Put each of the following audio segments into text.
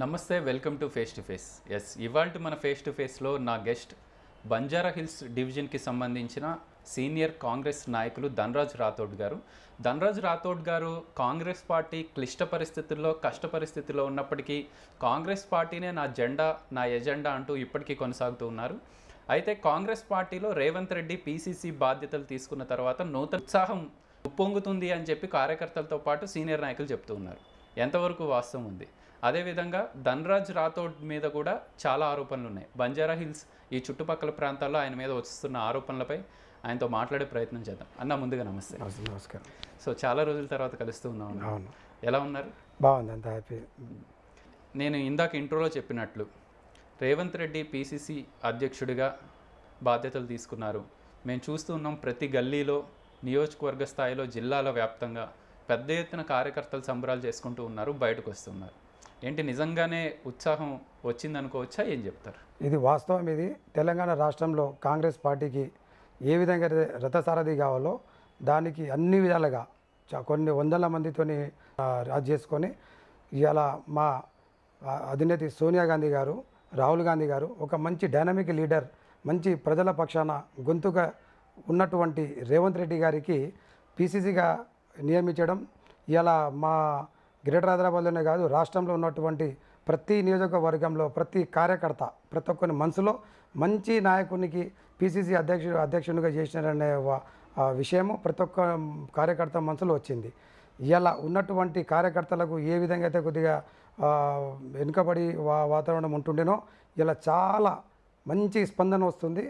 నమస్తే welcome to face to face S ఇవాళ మన ఫేస్ టు ఫేస్లో నా గెస్ట్ బంజారా హిల్స్ డివిజన్కి సంబంధించిన సీనియర్ కాంగ్రెస్ నాయకులు ధనరాజ్ రాథోడ్ గారు ధనరాజ్ రాథోడ్ గారు కాంగ్రెస్ పార్టీ క్లిష్ట పరిస్థితుల్లో కష్ట పరిస్థితుల్లో ఉన్నప్పటికీ కాంగ్రెస్ పార్టీనే నా జెండా నా ఎజెండా అంటూ ఇప్పటికీ కొనసాగుతూ ఉన్నారు అయితే కాంగ్రెస్ పార్టీలో రేవంత్ రెడ్డి పీసీసీ బాధ్యతలు తీసుకున్న తర్వాత నూతన ఉత్సాహం ఉప్పొంగుతుంది అని చెప్పి కార్యకర్తలతో పాటు సీనియర్ నాయకులు చెప్తూ ఉన్నారు ఎంతవరకు వాస్తవం ఉంది అదేవిధంగా ధనరాజ్ రాథోడ్ మీద కూడా చాలా ఆరోపణలు ఉన్నాయి బంజారా హిల్స్ ఈ చుట్టుపక్కల ప్రాంతాల్లో ఆయన మీద వస్తున్న ఆరోపణలపై ఆయనతో మాట్లాడే ప్రయత్నం చేద్దాం అన్న ముందుగా నమస్తే నమస్కారం సో చాలా రోజుల తర్వాత కలుస్తూ ఉన్నాం ఎలా ఉన్నారు బాగుంది అంత హ్యాపీ నేను ఇందాక ఇంట్రోలో చెప్పినట్లు రేవంత్ రెడ్డి పిసిసి అధ్యక్షుడిగా బాధ్యతలు తీసుకున్నారు మేము చూస్తూ ఉన్నాం ప్రతి గల్లీలో నియోజకవర్గ స్థాయిలో జిల్లాల వ్యాప్తంగా పెద్ద ఎత్తున కార్యకర్తలు సంబరాలు చేసుకుంటూ ఉన్నారు బయటకు వస్తున్నారు ఏంటి నిజంగానే ఉత్సాహం వచ్చిందనుకోవచ్చా ఏం చెప్తారు ఇది వాస్తవం ఇది తెలంగాణ రాష్ట్రంలో కాంగ్రెస్ పార్టీకి ఏ విధంగా రథసారథి కావాలో దానికి అన్ని విధాలుగా కొన్ని వందల మందితోని రాజు చేసుకొని ఇవాళ మా అధినేతి సోనియా గాంధీ గారు రాహుల్ గాంధీ గారు ఒక మంచి డైనమిక్ లీడర్ మంచి ప్రజల పక్షాన గొంతుగా ఉన్నటువంటి రేవంత్ రెడ్డి గారికి పీసీసీగా నియమించడం ఇలా మా గ్రేటర్ హైదరాబాద్లోనే కాదు రాష్ట్రంలో ఉన్నటువంటి ప్రతి నియోజకవర్గంలో ప్రతి కార్యకర్త ప్రతి ఒక్కరి మనసులో మంచి నాయకునికి పిసిసి అధ్యక్షుడు అధ్యక్షునిగా చేసినారనే విషయము ప్రతి ఒక్క కార్యకర్త మనసులో వచ్చింది ఇలా ఉన్నటువంటి కార్యకర్తలకు ఏ విధంగా అయితే కొద్దిగా వెనుకబడి వాతావరణం ఉంటుండేనో ఇలా చాలా మంచి స్పందన వస్తుంది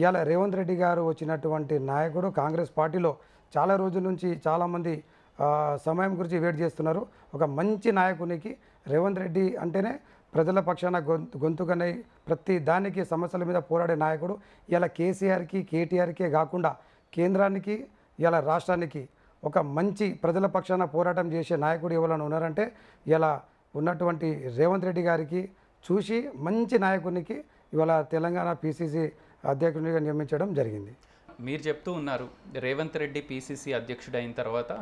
ఇలా రేవంత్ రెడ్డి గారు వచ్చినటువంటి నాయకుడు కాంగ్రెస్ పార్టీలో చాలా రోజుల నుంచి చాలామంది సమయం గురించి వెయిట్ చేస్తున్నారు ఒక మంచి నాయకునికి రేవంత్ రెడ్డి అంటేనే ప్రజల పక్షాన గొంతు గొంతుకనే ప్రతి దానికి సమస్యల మీద పోరాడే నాయకుడు ఇలా కేసీఆర్కి కేటీఆర్కే కాకుండా కేంద్రానికి ఇలా రాష్ట్రానికి ఒక మంచి ప్రజల పక్షాన పోరాటం చేసే నాయకుడు ఎవరైనా ఉన్నారంటే ఇలా ఉన్నటువంటి రేవంత్ రెడ్డి గారికి చూసి మంచి నాయకునికి ఇవాళ తెలంగాణ పీసీసీ అధ్యక్షునిగా నియమించడం జరిగింది మీరు చెప్తూ ఉన్నారు రేవంత్ రెడ్డి పీసీసీ అధ్యక్షుడైన తర్వాత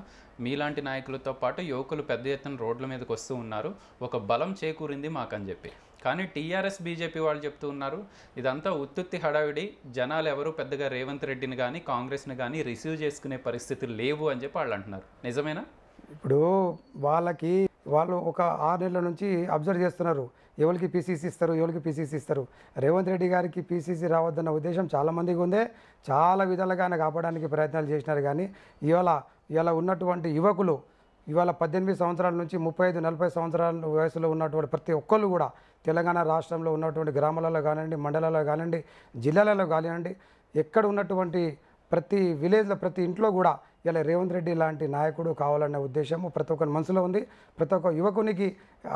మీలాంటి నాయకులతో పాటు యువకులు పెద్ద ఎత్తున రోడ్ల మీదకి వస్తూ ఉన్నారు ఒక బలం చేకూరింది మాకని చెప్పి కానీ టీఆర్ఎస్ బీజేపీ వాళ్ళు చెప్తూ ఉన్నారు ఇదంతా ఉత్తుత్తి హడావిడి జనాలు ఎవరు పెద్దగా రేవంత్ రెడ్డిని కానీ కాంగ్రెస్ని కానీ రిసీవ్ చేసుకునే పరిస్థితులు లేవు అని చెప్పి వాళ్ళు అంటున్నారు నిజమేనా ఇప్పుడు వాళ్ళకి వాళ్ళు ఒక ఆరు నెలల నుంచి అబ్జర్వ్ చేస్తున్నారు ఎవరికి పీసీసీ ఇస్తారు ఎవరికి పీసీసీ ఇస్తారు రేవంత్ రెడ్డి గారికి పీసీసీ రావద్దన్న ఉద్దేశం చాలామందికి ఉందే చాలా విధాలుగా ఆయన కాపాడడానికి ప్రయత్నాలు చేసినారు కానీ ఇవాళ ఇవాళ ఉన్నటువంటి యువకులు ఇవాళ పద్దెనిమిది సంవత్సరాల నుంచి ముప్పై ఐదు నలభై సంవత్సరాల వయసులో ఉన్నటువంటి ప్రతి ఒక్కళ్ళు కూడా తెలంగాణ రాష్ట్రంలో ఉన్నటువంటి గ్రామాలలో కానివ్వండి మండలాల్లో కానివ్వండి జిల్లాలలో కానివ్వండి ఎక్కడ ఉన్నటువంటి ప్రతి విలేజ్లో ప్రతి ఇంట్లో కూడా ఇలా రేవంత్ రెడ్డి లాంటి నాయకుడు కావాలనే ఉద్దేశము ప్రతి ఒక్కరి మనసులో ఉంది ప్రతి ఒక్క యువకునికి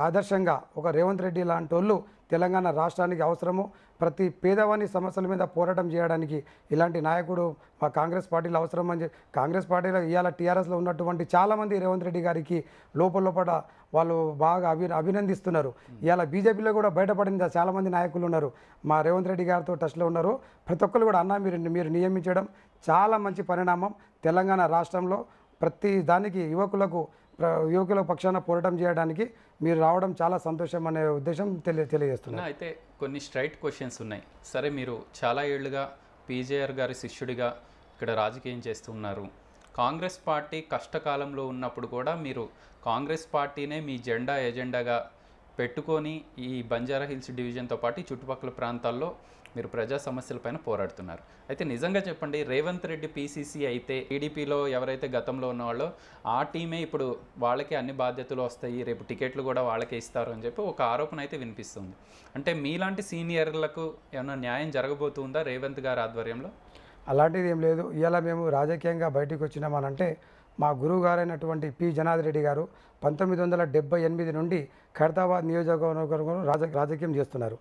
ఆదర్శంగా ఒక రేవంత్ రెడ్డి లాంటి వాళ్ళు తెలంగాణ రాష్ట్రానికి అవసరము ప్రతి పేదవాని సమస్యల మీద పోరాటం చేయడానికి ఇలాంటి నాయకుడు మా కాంగ్రెస్ పార్టీలో అవసరం అని కాంగ్రెస్ పార్టీలో ఇవాళ టీఆర్ఎస్లో ఉన్నటువంటి చాలామంది రేవంత్ రెడ్డి గారికి లోపల లోపల వాళ్ళు బాగా అభి అభినందిస్తున్నారు ఇవాళ బీజేపీలో కూడా బయటపడింది చాలామంది నాయకులు ఉన్నారు మా రేవంత్ రెడ్డి గారితో టచ్లో ఉన్నారు ప్రతి ఒక్కరు కూడా అన్న మీరు మీరు నియమించడం చాలా మంచి పరిణామం తెలంగాణ రాష్ట్రంలో ప్రతి దానికి యువకులకు యువకుల పక్షాన పోరాటం చేయడానికి మీరు రావడం చాలా సంతోషం అనే ఉద్దేశం తెలియ తెలియజేస్తున్నా అయితే కొన్ని స్ట్రైట్ క్వశ్చన్స్ ఉన్నాయి సరే మీరు చాలా ఏళ్ళుగా పీజేఆర్ గారి శిష్యుడిగా ఇక్కడ రాజకీయం చేస్తున్నారు కాంగ్రెస్ పార్టీ కష్టకాలంలో ఉన్నప్పుడు కూడా మీరు కాంగ్రెస్ పార్టీనే మీ జెండా ఎజెండాగా పెట్టుకొని ఈ బంజారా హిల్స్ డివిజన్తో పాటు చుట్టుపక్కల ప్రాంతాల్లో మీరు ప్రజా సమస్యలపైన పోరాడుతున్నారు అయితే నిజంగా చెప్పండి రేవంత్ రెడ్డి పీసీసీ అయితే టీడీపీలో ఎవరైతే గతంలో ఉన్నవాళ్ళో ఆ టీమే ఇప్పుడు వాళ్ళకి అన్ని బాధ్యతలు వస్తాయి రేపు టికెట్లు కూడా వాళ్ళకే ఇస్తారు అని చెప్పి ఒక ఆరోపణ అయితే వినిపిస్తుంది అంటే మీలాంటి సీనియర్లకు ఏమైనా న్యాయం జరగబోతుందా రేవంత్ గారి ఆధ్వర్యంలో అలాంటిది ఏం లేదు ఇలా మేము రాజకీయంగా బయటకు వచ్చినామనంటే మా గురువు గారైనటువంటి పి రెడ్డి గారు పంతొమ్మిది వందల డెబ్బై ఎనిమిది నుండి ఖైరతాబాద్ నియోజకవర్గంలో రాజ రాజకీయం చేస్తున్నారు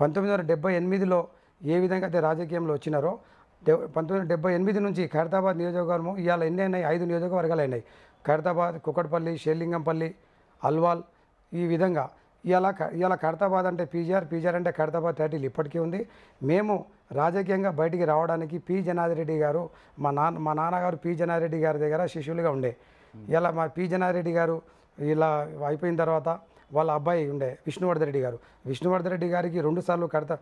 పంతొమ్మిది వందల డెబ్బై ఎనిమిదిలో ఏ విధంగా అయితే రాజకీయంలో వచ్చినారో డె పంతొమ్మిది డెబ్బై ఎనిమిది నుంచి ఖైరతాబాద్ నియోజకవర్గం ఇవాళ ఎన్ని అయినాయి ఐదు నియోజకవర్గాలు అయినాయి ఖైరతాబాద్ కుక్కడపల్లి షేర్లింగంపల్లి అల్వాల్ ఈ విధంగా ఇవాళ ఇవాళ ఖైరతాబాద్ అంటే పీజీఆర్ పీజీఆర్ అంటే ఖైరతాబాద్ థర్టీలు ఇప్పటికీ ఉంది మేము రాజకీయంగా బయటికి రావడానికి పి జనాదిరెడ్డి గారు మా నాన్న మా నాన్నగారు పి జనారెడ్డి గారి దగ్గర శిష్యులుగా ఉండే ఇలా మా పి జనారెడ్డి గారు ఇలా అయిపోయిన తర్వాత వాళ్ళ అబ్బాయి ఉండే విష్ణువర్ధరెడ్డి గారు విష్ణువర్ధరెడ్డి గారికి రెండుసార్లు కడత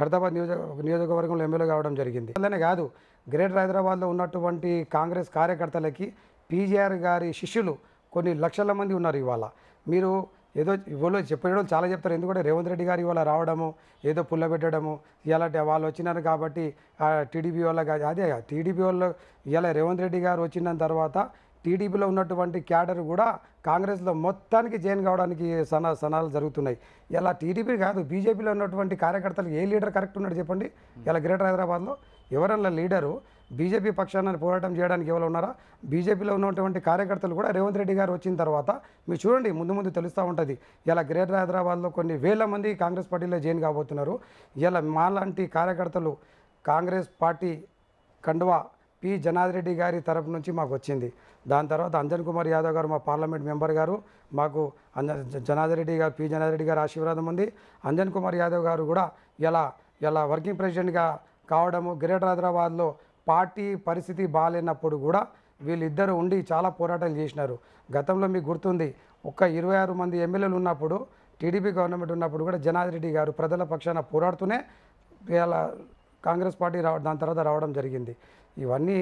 ఖైరతాబాద్ నియోజక నియోజకవర్గంలో ఎమ్మెల్యే కావడం జరిగింది అందులోనే కాదు గ్రేటర్ హైదరాబాద్లో ఉన్నటువంటి కాంగ్రెస్ కార్యకర్తలకి పీజీఆర్ గారి శిష్యులు కొన్ని లక్షల మంది ఉన్నారు ఇవాళ మీరు ఏదో ఇవాళ చెప్పేటోళ్ళు చాలా చెప్తారు ఎందుకంటే రేవంత్ రెడ్డి గారు ఇవాళ రావడము ఏదో పుల్లబెట్టడము ఇలా వాళ్ళు వచ్చినారు కాబట్టి టీడీపీ వాళ్ళ అదే టీడీపీ వాళ్ళు ఇలా రేవంత్ రెడ్డి గారు వచ్చిన తర్వాత టీడీపీలో ఉన్నటువంటి క్యాడర్ కూడా కాంగ్రెస్లో మొత్తానికి జాయిన్ కావడానికి సనా సనాలు జరుగుతున్నాయి ఇలా టీడీపీ కాదు బీజేపీలో ఉన్నటువంటి కార్యకర్తలు ఏ లీడర్ కరెక్ట్ ఉన్నాడు చెప్పండి ఇలా గ్రేటర్ హైదరాబాద్లో ఎవరన్నా లీడరు బీజేపీ పక్షాన్ని పోరాటం చేయడానికి ఎవరు ఉన్నారా బీజేపీలో ఉన్నటువంటి కార్యకర్తలు కూడా రేవంత్ రెడ్డి గారు వచ్చిన తర్వాత మీరు చూడండి ముందు ముందు తెలుస్తూ ఉంటుంది ఇలా గ్రేటర్ హైదరాబాద్లో కొన్ని వేల మంది కాంగ్రెస్ పార్టీలో జాయిన్ కాబోతున్నారు ఇలా మాలాంటి కార్యకర్తలు కాంగ్రెస్ పార్టీ కండువా పి రెడ్డి గారి తరపు నుంచి మాకు వచ్చింది దాని తర్వాత అంజన్ కుమార్ యాదవ్ గారు మా పార్లమెంట్ మెంబర్ గారు మాకు జనాదిరెడ్డి గారు పి జనార్రెడ్డి గారు ఆశీర్వాదం ఉంది అంజన్ కుమార్ యాదవ్ గారు కూడా ఇలా ఇలా వర్కింగ్ ప్రెసిడెంట్గా కావడము గ్రేటర్ హైదరాబాద్లో పార్టీ పరిస్థితి బాగాలేనప్పుడు కూడా వీళ్ళిద్దరూ ఉండి చాలా పోరాటాలు చేసినారు గతంలో మీకు గుర్తుంది ఒక ఇరవై ఆరు మంది ఎమ్మెల్యేలు ఉన్నప్పుడు టీడీపీ గవర్నమెంట్ ఉన్నప్పుడు కూడా రెడ్డి గారు ప్రజల పక్షాన పోరాడుతూనే ఇలా కాంగ్రెస్ పార్టీ రావ దాని తర్వాత రావడం జరిగింది ఇవన్నీ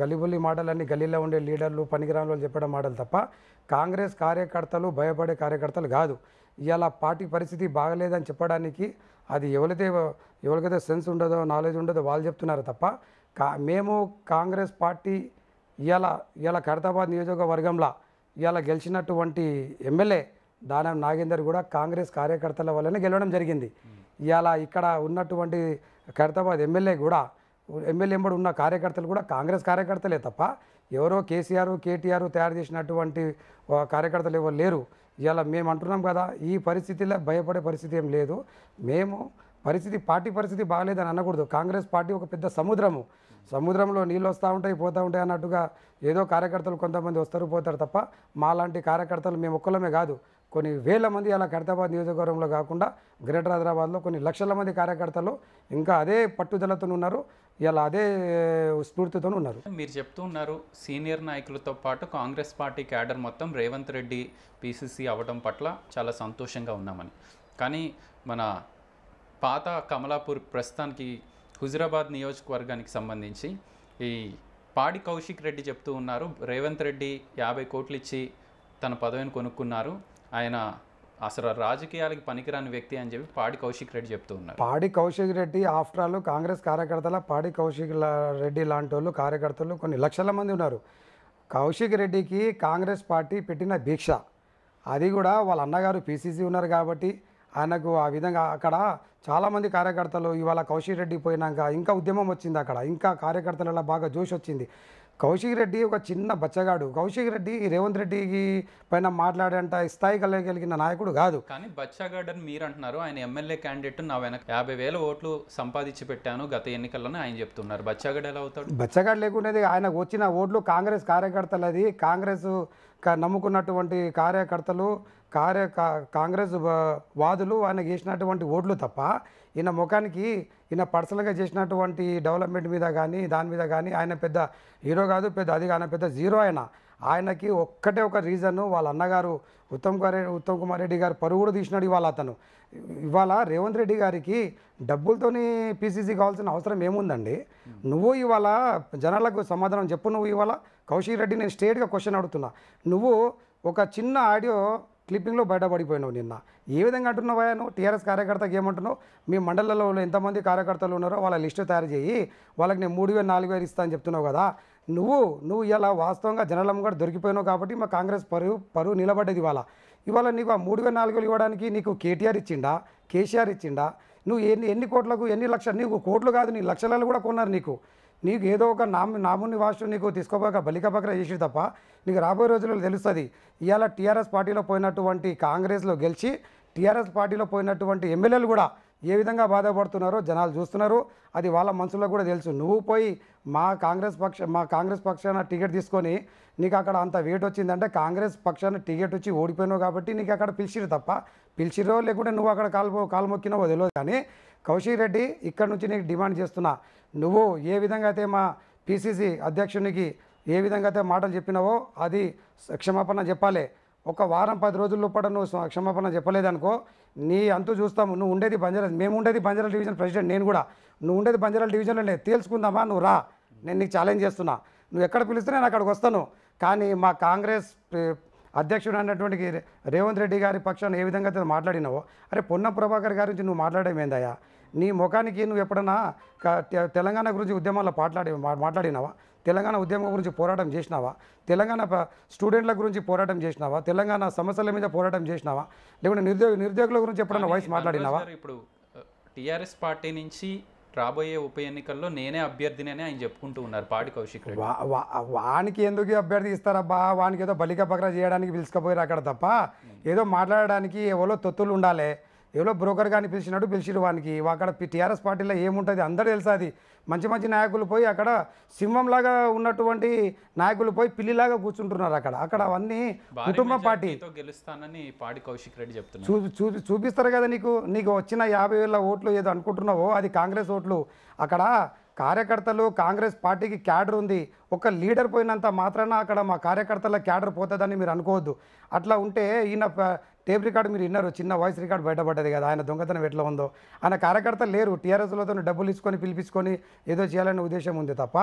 గలిబుల్లి మాటలన్నీ గలీలో ఉండే లీడర్లు పనికిరాని చెప్పడం మాటలు తప్ప కాంగ్రెస్ కార్యకర్తలు భయపడే కార్యకర్తలు కాదు ఇవాళ పార్టీ పరిస్థితి బాగలేదని చెప్పడానికి అది ఎవరైతే ఎవరికైతే సెన్స్ ఉండదో నాలెడ్జ్ ఉండదో వాళ్ళు చెప్తున్నారు తప్ప కా మేము కాంగ్రెస్ పార్టీ ఇవాళ ఇవాళ ఖైరతాబాద్ నియోజకవర్గంలో ఇవాళ గెలిచినటువంటి ఎమ్మెల్యే దానం నాగేందర్ కూడా కాంగ్రెస్ కార్యకర్తల వల్లనే గెలవడం జరిగింది ఇవాళ ఇక్కడ ఉన్నటువంటి ఖైరతాబాద్ ఎమ్మెల్యే కూడా ఎమ్మెల్యే ఎంబడి ఉన్న కార్యకర్తలు కూడా కాంగ్రెస్ కార్యకర్తలే తప్ప ఎవరో కేసీఆర్ కేటీఆర్ తయారు చేసినటువంటి కార్యకర్తలు ఎవరు లేరు ఇలా మేము అంటున్నాం కదా ఈ పరిస్థితిలో భయపడే పరిస్థితి ఏం లేదు మేము పరిస్థితి పార్టీ పరిస్థితి బాగలేదని అనకూడదు కాంగ్రెస్ పార్టీ ఒక పెద్ద సముద్రము సముద్రంలో నీళ్ళు వస్తూ ఉంటాయి పోతూ ఉంటాయి అన్నట్టుగా ఏదో కార్యకర్తలు కొంతమంది వస్తారు పోతారు తప్ప మాలాంటి కార్యకర్తలు మేము ఒక్కలమే కాదు కొన్ని వేల మంది అలా ఖైరతాబాద్ నియోజకవర్గంలో కాకుండా గ్రేటర్ హైదరాబాద్లో కొన్ని లక్షల మంది కార్యకర్తలు ఇంకా అదే పట్టుదలతో ఉన్నారు ఇలా అదే స్ఫూర్తితో ఉన్నారు మీరు చెప్తూ ఉన్నారు సీనియర్ నాయకులతో పాటు కాంగ్రెస్ పార్టీ క్యాడర్ మొత్తం రేవంత్ రెడ్డి పీసీసీ అవ్వడం పట్ల చాలా సంతోషంగా ఉన్నామని కానీ మన పాత కమలాపూర్ ప్రస్తుతానికి హుజురాబాద్ నియోజకవర్గానికి సంబంధించి ఈ పాడి కౌశిక్ రెడ్డి చెప్తూ ఉన్నారు రేవంత్ రెడ్డి యాభై కోట్లు ఇచ్చి తన పదవిని కొనుక్కున్నారు ఆయన అసలు రాజకీయాలకు పనికిరాని వ్యక్తి అని చెప్పి పాడి కౌశిక్ రెడ్డి చెప్తూ ఉన్నారు Padi Kaushik Reddy after all Congress కార్యకర్తల పాడి కౌశిక్ రెడ్డి లాంటి వాళ్ళు కార్యకర్తలు కొన్ని లక్షల మంది ఉన్నారు కౌశిక్ రెడ్డికి కాంగ్రెస్ పార్టీ పెట్టిన భిక్ష అది కూడా వాళ్ళ అన్నగారు పీసీసీ ఉన్నారు కాబట్టి ఆయనకు ఆ విధంగా అక్కడ చాలామంది కార్యకర్తలు ఇవాళ కౌశిక్ రెడ్డి పోయినాక ఇంకా ఉద్యమం వచ్చింది అక్కడ ఇంకా కార్యకర్తల బాగా జోష్ వచ్చింది కౌశిక్ రెడ్డి ఒక చిన్న బచ్చగాడు కౌశిక్ రెడ్డి రేవంత్ రెడ్డికి పైన మాట్లాడేంత స్థాయి కలగలిగిన నాయకుడు కాదు కానీ బచ్చగాడు అని మీరు అంటున్నారు ఆయన ఎమ్మెల్యే క్యాండిడేట్ నా వెనక యాభై వేల ఓట్లు సంపాదించి పెట్టాను గత ఎన్నికల్లోనే ఆయన చెప్తున్నారు బచ్చగాడు ఎలా అవుతాడు బచ్చగాడు లేకుండా ఆయన వచ్చిన ఓట్లు కాంగ్రెస్ కార్యకర్తలది కాంగ్రెస్ నమ్ముకున్నటువంటి కార్యకర్తలు కార్య కాంగ్రెస్ వాదులు ఆయన గీసినటువంటి ఓట్లు తప్ప ఈయన ముఖానికి ఈయన పర్సనల్గా చేసినటువంటి డెవలప్మెంట్ మీద కానీ దాని మీద కానీ ఆయన పెద్ద హీరో కాదు పెద్ద అది ఆయన పెద్ద జీరో ఆయన ఆయనకి ఒక్కటే ఒక రీజను వాళ్ళ అన్నగారు ఉత్తమ్ కుమార్ ఉత్తమ్ కుమార్ రెడ్డి గారు పరువు కూడా తీసినాడు ఇవాళ అతను ఇవాళ రేవంత్ రెడ్డి గారికి డబ్బులతోని పీసీసీ కావాల్సిన అవసరం ఏముందండి నువ్వు ఇవాళ జనాలకు సమాధానం చెప్పు నువ్వు ఇవాళ కౌశిక్ రెడ్డి నేను స్టేట్గా క్వశ్చన్ అడుగుతున్నా నువ్వు ఒక చిన్న ఆడియో క్లిప్పింగ్లో బయటపడిపోయినావు నిన్న ఏ విధంగా అంటున్నావా నువ్వు టీఆర్ఎస్ కార్యకర్తకి ఏమంటున్నావు మీ మండలంలో ఎంతమంది కార్యకర్తలు ఉన్నారో వాళ్ళ లిస్టు తయారు చేయి వాళ్ళకి నేను మూడు వేలు నాలుగు వేలు ఇస్తా అని చెప్తున్నావు కదా నువ్వు నువ్వు ఇలా వాస్తవంగా జనలం కూడా దొరికిపోయినావు కాబట్టి మా కాంగ్రెస్ పరువు పరువు నిలబడ్డది ఇవాళ ఇవాళ నీకు ఆ మూడు వేలు నాలుగు వేలు ఇవ్వడానికి నీకు కేటీఆర్ ఇచ్చిండా కేసీఆర్ ఇచ్చిండా నువ్వు ఎన్ని ఎన్ని కోట్లకు ఎన్ని లక్షలు నీకు కోట్లు కాదు నీ లక్షలలో కూడా కొన్నారు నీకు నీకు ఏదో ఒక నామ నాముని వాసు నీకు తీసుకోపోక బలిక బకర చేసి తప్ప నీకు రాబోయే రోజుల్లో తెలుస్తుంది ఇవాళ టీఆర్ఎస్ పార్టీలో పోయినటువంటి కాంగ్రెస్లో గెలిచి టీఆర్ఎస్ పార్టీలో పోయినటువంటి ఎమ్మెల్యేలు కూడా ఏ విధంగా బాధపడుతున్నారో జనాలు చూస్తున్నారు అది వాళ్ళ మనసులో కూడా తెలుసు నువ్వు పోయి మా కాంగ్రెస్ పక్ష మా కాంగ్రెస్ పక్షాన టికెట్ తీసుకొని నీకు అక్కడ అంత వెయిట్ వచ్చిందంటే కాంగ్రెస్ పక్షాన టికెట్ వచ్చి ఓడిపోయినావు కాబట్టి నీకు అక్కడ పిలిచిరు తప్ప పిలిచిరో లేకుంటే నువ్వు అక్కడ కాలు కాలు మొక్కినావో తెలియదు కానీ కౌశిక్ రెడ్డి ఇక్కడ నుంచి నీకు డిమాండ్ చేస్తున్నా నువ్వు ఏ విధంగా అయితే మా పిసిసి అధ్యక్షునికి ఏ విధంగా అయితే మాటలు చెప్పినావో అది క్షమాపణ చెప్పాలి ఒక వారం పది రోజుల లోపల నువ్వు క్షమాపణ చెప్పలేదనుకో నీ అంతు చూస్తాము నువ్వు ఉండేది బంజారా మేము ఉండేది బంజారా డివిజన్ ప్రెసిడెంట్ నేను కూడా నువ్వు ఉండేది బంజారా డివిజన్లోనే తేల్చుకుందామా నువ్వు రా నేను నీకు ఛాలెంజ్ చేస్తున్నా నువ్వు ఎక్కడ పిలిస్తే నేను అక్కడికి వస్తాను కానీ మా కాంగ్రెస్ అధ్యక్షుడు అన్నటువంటి రేవంత్ రెడ్డి గారి పక్షాన్ని ఏ విధంగా అయితే మాట్లాడినావో అరే పొన్న ప్రభాకర్ గారి నుంచి నువ్వు మాట్లాడేమేందయ్యా నీ ముఖానికి నువ్వు ఎప్పుడన్నా తెలంగాణ గురించి ఉద్యమాల్లో మాట్లాడి మాట్లాడినావా తెలంగాణ ఉద్యమం గురించి పోరాటం చేసినావా తెలంగాణ స్టూడెంట్ల గురించి పోరాటం చేసినావా తెలంగాణ సమస్యల మీద పోరాటం చేసినావా లేకుంటే నిరుద్యోగ నిరుద్యోగుల గురించి ఎప్పుడన్నా వయసు మాట్లాడినావా ఇప్పుడు టీఆర్ఎస్ పార్టీ నుంచి రాబోయే ఉప ఎన్నికల్లో నేనే అభ్యర్థిని అని ఆయన చెప్పుకుంటూ ఉన్నారు పాడి కౌశిక్ వానికి ఎందుకు అభ్యర్థి ఇస్తారబ్బా వానికి ఏదో బలిక బకరా చేయడానికి పిలుచుకపోయారు అక్కడ తప్ప ఏదో మాట్లాడడానికి ఎవరో తొత్తులు ఉండాలి ఎవరో బ్రోకర్ కానీ పిలిచినట్టు పిలిచిరు వానికి అక్కడ టీఆర్ఎస్ పార్టీలో ఏముంటుంది అందరూ తెలుసు అది మంచి మంచి నాయకులు పోయి అక్కడ సింహంలాగా ఉన్నటువంటి నాయకులు పోయి పిల్లిలాగా కూర్చుంటున్నారు అక్కడ అక్కడ అవన్నీ కుటుంబ పార్టీ గెలుస్తానని పాడి కౌశిక్ రెడ్డి చెప్తున్నారు చూపిస్తారు కదా నీకు నీకు వచ్చిన యాభై వేల ఓట్లు ఏదో అనుకుంటున్నావో అది కాంగ్రెస్ ఓట్లు అక్కడ కార్యకర్తలు కాంగ్రెస్ పార్టీకి క్యాడర్ ఉంది ఒక లీడర్ పోయినంత మాత్రాన అక్కడ మా కార్యకర్తల క్యాడర్ పోతుందని మీరు అనుకోవద్దు అట్లా ఉంటే ఈయన టేప్ రికార్డు మీరు విన్నారు చిన్న వాయిస్ రికార్డు బయటపడ్డది కదా ఆయన దొంగతనం ఎట్లా ఉందో ఆయన కార్యకర్తలు లేరు టీఆర్ఎస్లతో డబ్బులు ఇసుకొని పిలిపించుకొని ఏదో చేయాలనే ఉద్దేశం ఉంది తప్ప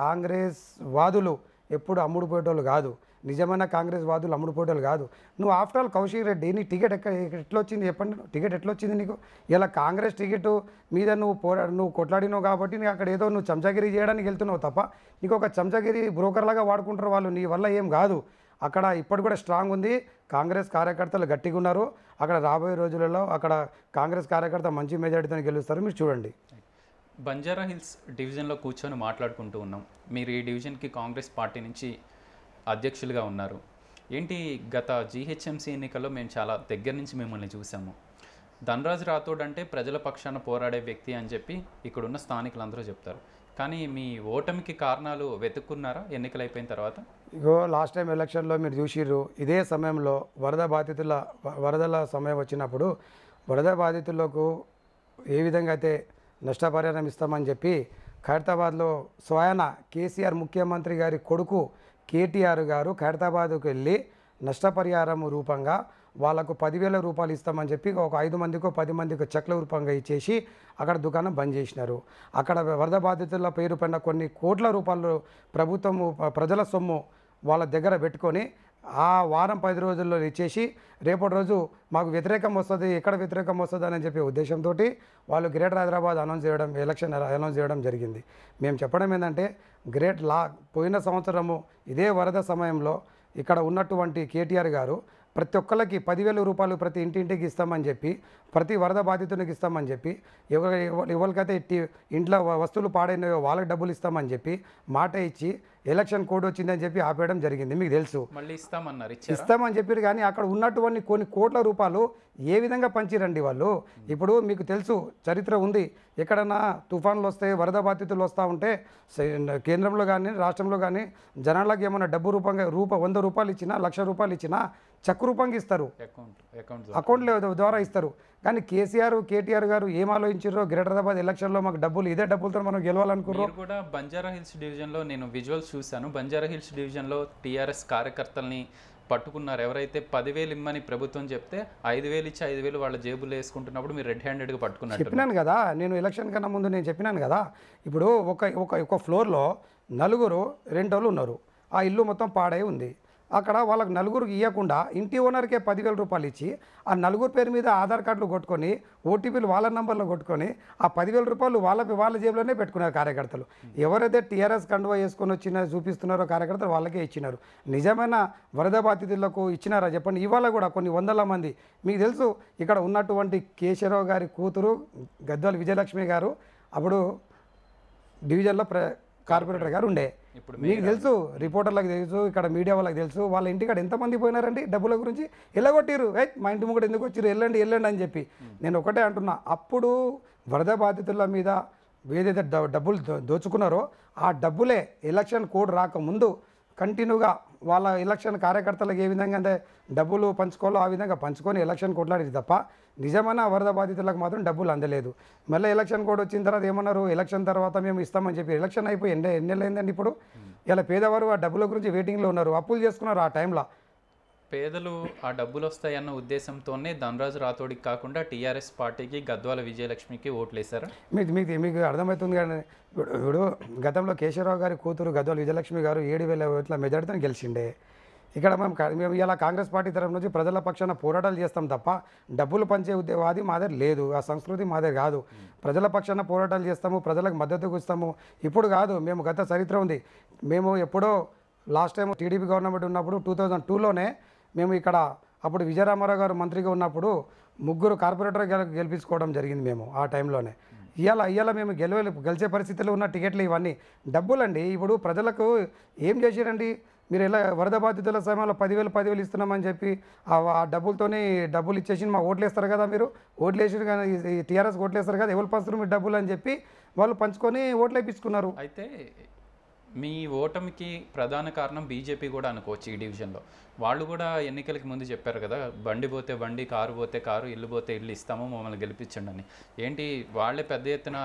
కాంగ్రెస్ వాదులు ఎప్పుడు అమ్ముడు పోయేటోళ్ళు కాదు నిజమైన కాంగ్రెస్ వాదులు అమ్ముడు పోయేటోళ్ళు కాదు నువ్వు ఆఫ్టర్ ఆల్ కౌశిక్ రెడ్డి నీ టికెట్ ఎక్కడ వచ్చింది చెప్పండి టికెట్ ఎట్లా వచ్చింది నీకు ఇలా కాంగ్రెస్ టికెట్ మీద నువ్వు పోరా నువ్వు కొట్లాడినావు కాబట్టి నీకు అక్కడ ఏదో నువ్వు చంజాగిరి చేయడానికి వెళ్తున్నావు తప్ప నీకు ఒక చంచాగిరి బ్రోకర్లాగా వాడుకుంటారు వాళ్ళు నీ వల్ల ఏం కాదు అక్కడ ఇప్పుడు కూడా స్ట్రాంగ్ ఉంది కాంగ్రెస్ కార్యకర్తలు గట్టిగా ఉన్నారు అక్కడ రాబోయే రోజులలో అక్కడ కాంగ్రెస్ కార్యకర్త మంచి మెజార్టీతో గెలుస్తారు మీరు చూడండి బంజారా హిల్స్ డివిజన్లో కూర్చొని మాట్లాడుకుంటూ ఉన్నాం మీరు ఈ డివిజన్కి కాంగ్రెస్ పార్టీ నుంచి అధ్యక్షులుగా ఉన్నారు ఏంటి గత జీహెచ్ఎంసీ ఎన్నికల్లో మేము చాలా దగ్గర నుంచి మిమ్మల్ని చూసాము ధనరాజ్ రాథోడ్ అంటే ప్రజల పక్షాన పోరాడే వ్యక్తి అని చెప్పి ఇక్కడున్న స్థానికులందరూ చెప్తారు కానీ మీ ఓటమికి కారణాలు వెతుక్కున్నారా ఎన్నికలు అయిపోయిన తర్వాత ఇగో లాస్ట్ టైం ఎలక్షన్లో మీరు చూసిర్రు ఇదే సమయంలో వరద బాధితుల వరదల సమయం వచ్చినప్పుడు వరద బాధితులకు ఏ విధంగా అయితే నష్టపరిహారం ఇస్తామని చెప్పి ఖైరతాబాద్లో స్వయాన కేసీఆర్ ముఖ్యమంత్రి గారి కొడుకు కేటీఆర్ గారు ఖైరతాబాద్కు వెళ్ళి నష్టపరిహారం రూపంగా వాళ్ళకు పదివేల రూపాయలు ఇస్తామని చెప్పి ఒక ఐదు మందికో పది మందికో చెక్ల రూపంగా ఇచ్చేసి అక్కడ దుకాణం బంద్ చేసినారు అక్కడ వరద బాధితుల పేరు పైన కొన్ని కోట్ల రూపాయలు ప్రభుత్వము ప్రజల సొమ్ము వాళ్ళ దగ్గర పెట్టుకొని ఆ వారం పది రోజుల్లో ఇచ్చేసి రేపటి రోజు మాకు వ్యతిరేకం వస్తుంది ఎక్కడ వ్యతిరేకం వస్తుంది అని చెప్పే ఉద్దేశంతో వాళ్ళు గ్రేటర్ హైదరాబాద్ అనౌన్స్ చేయడం ఎలక్షన్ అనౌన్స్ చేయడం జరిగింది మేము చెప్పడం ఏంటంటే గ్రేట్ లా పోయిన సంవత్సరము ఇదే వరద సమయంలో ఇక్కడ ఉన్నటువంటి కేటీఆర్ గారు ప్రతి ఒక్కళ్ళకి పదివేల రూపాయలు ప్రతి ఇంటింటికి ఇస్తామని చెప్పి ప్రతి వరద బాధితునికి ఇస్తామని చెప్పి ఎవరికైతే ఎవరికైతే ఇంట్లో వస్తువులు పాడైనయో వాళ్ళకి డబ్బులు ఇస్తామని చెప్పి మాట ఇచ్చి ఎలక్షన్ కోడ్ వచ్చిందని చెప్పి ఆపేయడం జరిగింది మీకు తెలుసు మళ్ళీ ఇస్తామన్నారు ఇస్తామని చెప్పారు కానీ అక్కడ ఉన్నటువంటి కొన్ని కోట్ల రూపాయలు ఏ విధంగా పంచిరండి వాళ్ళు ఇప్పుడు మీకు తెలుసు చరిత్ర ఉంది ఎక్కడన్నా తుఫాన్లు వస్తే వరద బాధితులు వస్తూ ఉంటే కేంద్రంలో కానీ రాష్ట్రంలో కానీ జనాలకు ఏమైనా డబ్బు రూపంగా రూప వంద రూపాయలు ఇచ్చినా లక్ష రూపాయలు ఇచ్చినా చెక్ రూపంగా ఇస్తారు అకౌంట్ ద్వారా ఇస్తారు కానీ కేసీఆర్ కేటీఆర్ గారు ఏం ఆలోచించారో గ్రేటర్ హైదరాబాద్ ఎలక్షన్లో మాకు డబ్బులు ఇదే డబ్బులతో మనం గెలవాలనుకున్నారు కూడా బంజారా హిల్స్ డివిజన్లో నేను విజువల్స్ చూశాను బంజారా హిల్స్ డివిజన్లో టీఆర్ఎస్ కార్యకర్తల్ని పట్టుకున్నారు ఎవరైతే పదివేలు ఇమ్మని ప్రభుత్వం చెప్తే ఐదు వేలు ఇచ్చి ఐదు వేలు వాళ్ళ జేబులు వేసుకుంటున్నప్పుడు మీరు రెడ్ హ్యాండెడ్గా పట్టుకున్నారు చెప్పినాను కదా నేను ఎలక్షన్ కన్నా ముందు నేను చెప్పినాను కదా ఇప్పుడు ఒక ఒక ఒక ఫ్లోర్లో నలుగురు రెండు ఉన్నారు ఆ ఇల్లు మొత్తం పాడై ఉంది అక్కడ వాళ్ళకు నలుగురికి ఇవ్వకుండా ఇంటి ఓనర్కే పదివేల రూపాయలు ఇచ్చి ఆ నలుగురు పేరు మీద ఆధార్ కార్డులు కొట్టుకొని ఓటీపీలు వాళ్ళ నంబర్లు కొట్టుకొని ఆ పదివేల రూపాయలు వాళ్ళ వాళ్ళ జేబులోనే పెట్టుకున్నారు కార్యకర్తలు ఎవరైతే టీఆర్ఎస్ కండువా వేసుకొని వచ్చిన చూపిస్తున్నారో కార్యకర్తలు వాళ్ళకే ఇచ్చినారు నిజమైన వరద బాధితులకు ఇచ్చినారా చెప్పండి ఇవాళ కూడా కొన్ని వందల మంది మీకు తెలుసు ఇక్కడ ఉన్నటువంటి కేశవరావు గారి కూతురు గద్వాల విజయలక్ష్మి గారు అప్పుడు డివిజన్లో ప్ర కార్పొరేటర్ గారు ఉండే ఇప్పుడు మీకు తెలుసు రిపోర్టర్లకు తెలుసు ఇక్కడ మీడియా వాళ్ళకి తెలుసు వాళ్ళ ఇంటికాడ ఎంతమంది పోయినారండి డబ్బుల గురించి ఎల్లగొట్టిరు ఏ మా ఇంటి ముగ్గురు ఎందుకు వచ్చిరు వెళ్ళండి వెళ్ళండి అని చెప్పి నేను ఒకటే అంటున్నా అప్పుడు వరద బాధితుల మీద ఏదైతే డబ్బులు దోచుకున్నారో ఆ డబ్బులే ఎలక్షన్ కోడ్ రాకముందు కంటిన్యూగా వాళ్ళ ఎలక్షన్ కార్యకర్తలకు ఏ విధంగా అంటే డబ్బులు పంచుకోవాలో ఆ విధంగా పంచుకొని ఎలక్షన్ కొట్లాడేది తప్ప నిజమైన వరద బాధితులకు మాత్రం డబ్బులు అందలేదు మళ్ళీ ఎలక్షన్ కోడ్ వచ్చిన తర్వాత ఏమన్నారు ఎలక్షన్ తర్వాత మేము ఇస్తామని చెప్పి ఎలక్షన్ అయిపోయి ఎన్ని ఎన్నెళ్ళైందండి ఇప్పుడు ఇలా పేదవారు ఆ డబ్బుల గురించి వెయిటింగ్లో ఉన్నారు అప్పులు చేసుకున్నారు ఆ టైంలో పేదలు ఆ డబ్బులు వస్తాయన్న ఉద్దేశంతోనే ధనరాజు రాథోడికి కాకుండా టీఆర్ఎస్ పార్టీకి గద్వాల విజయలక్ష్మికి ఓట్లు వేశారు మీకు మీకు మీకు అర్థమవుతుంది కానీ ఇప్పుడు గతంలో కేశవరావు గారి కూతురు గద్వాల విజయలక్ష్మి గారు ఏడు వేల ఓట్ల మెజార్టీతో గెలిచిండే ఇక్కడ మేము మేము ఇలా కాంగ్రెస్ పార్టీ తరఫు నుంచి ప్రజల పక్షాన పోరాటాలు చేస్తాం తప్ప డబ్బులు పంచే మా మాదిరి లేదు ఆ సంస్కృతి మాదిరి కాదు ప్రజల పక్షాన పోరాటాలు చేస్తాము ప్రజలకు మద్దతుకు ఇస్తాము ఇప్పుడు కాదు మేము గత చరిత్ర ఉంది మేము ఎప్పుడో లాస్ట్ టైం టీడీపీ గవర్నమెంట్ ఉన్నప్పుడు టూ థౌజండ్ టూలోనే మేము ఇక్కడ అప్పుడు విజయరామారావు గారు మంత్రిగా ఉన్నప్పుడు ముగ్గురు కార్పొరేటర్ గెలిపించుకోవడం జరిగింది మేము ఆ టైంలోనే ఇవాళ ఇవాళ మేము గెలవలే గెలిచే పరిస్థితుల్లో ఉన్న టికెట్లు ఇవన్నీ డబ్బులండి ఇప్పుడు ప్రజలకు ఏం చేసారండి మీరు ఎలా వరద బాధితుల సమయంలో పదివేలు పదివేలు ఇస్తున్నామని చెప్పి ఆ డబ్బులతోనే డబ్బులు ఇచ్చేసి మా ఓట్లేస్తారు కదా మీరు ఓట్లేసారు కానీ టీఆర్ఎస్ ఓట్లేస్తారు కదా ఎవరు పంచుతారు మీరు డబ్బులు అని చెప్పి వాళ్ళు పంచుకొని ఓట్లు వేయించుకున్నారు అయితే మీ ఓటమికి ప్రధాన కారణం బీజేపీ కూడా అనుకోవచ్చు ఈ డివిజన్లో వాళ్ళు కూడా ఎన్నికలకి ముందు చెప్పారు కదా బండి పోతే బండి కారు పోతే కారు ఇల్లు పోతే ఇల్లు ఇస్తాము మమ్మల్ని గెలిపించండి అని ఏంటి వాళ్ళే పెద్ద ఎత్తున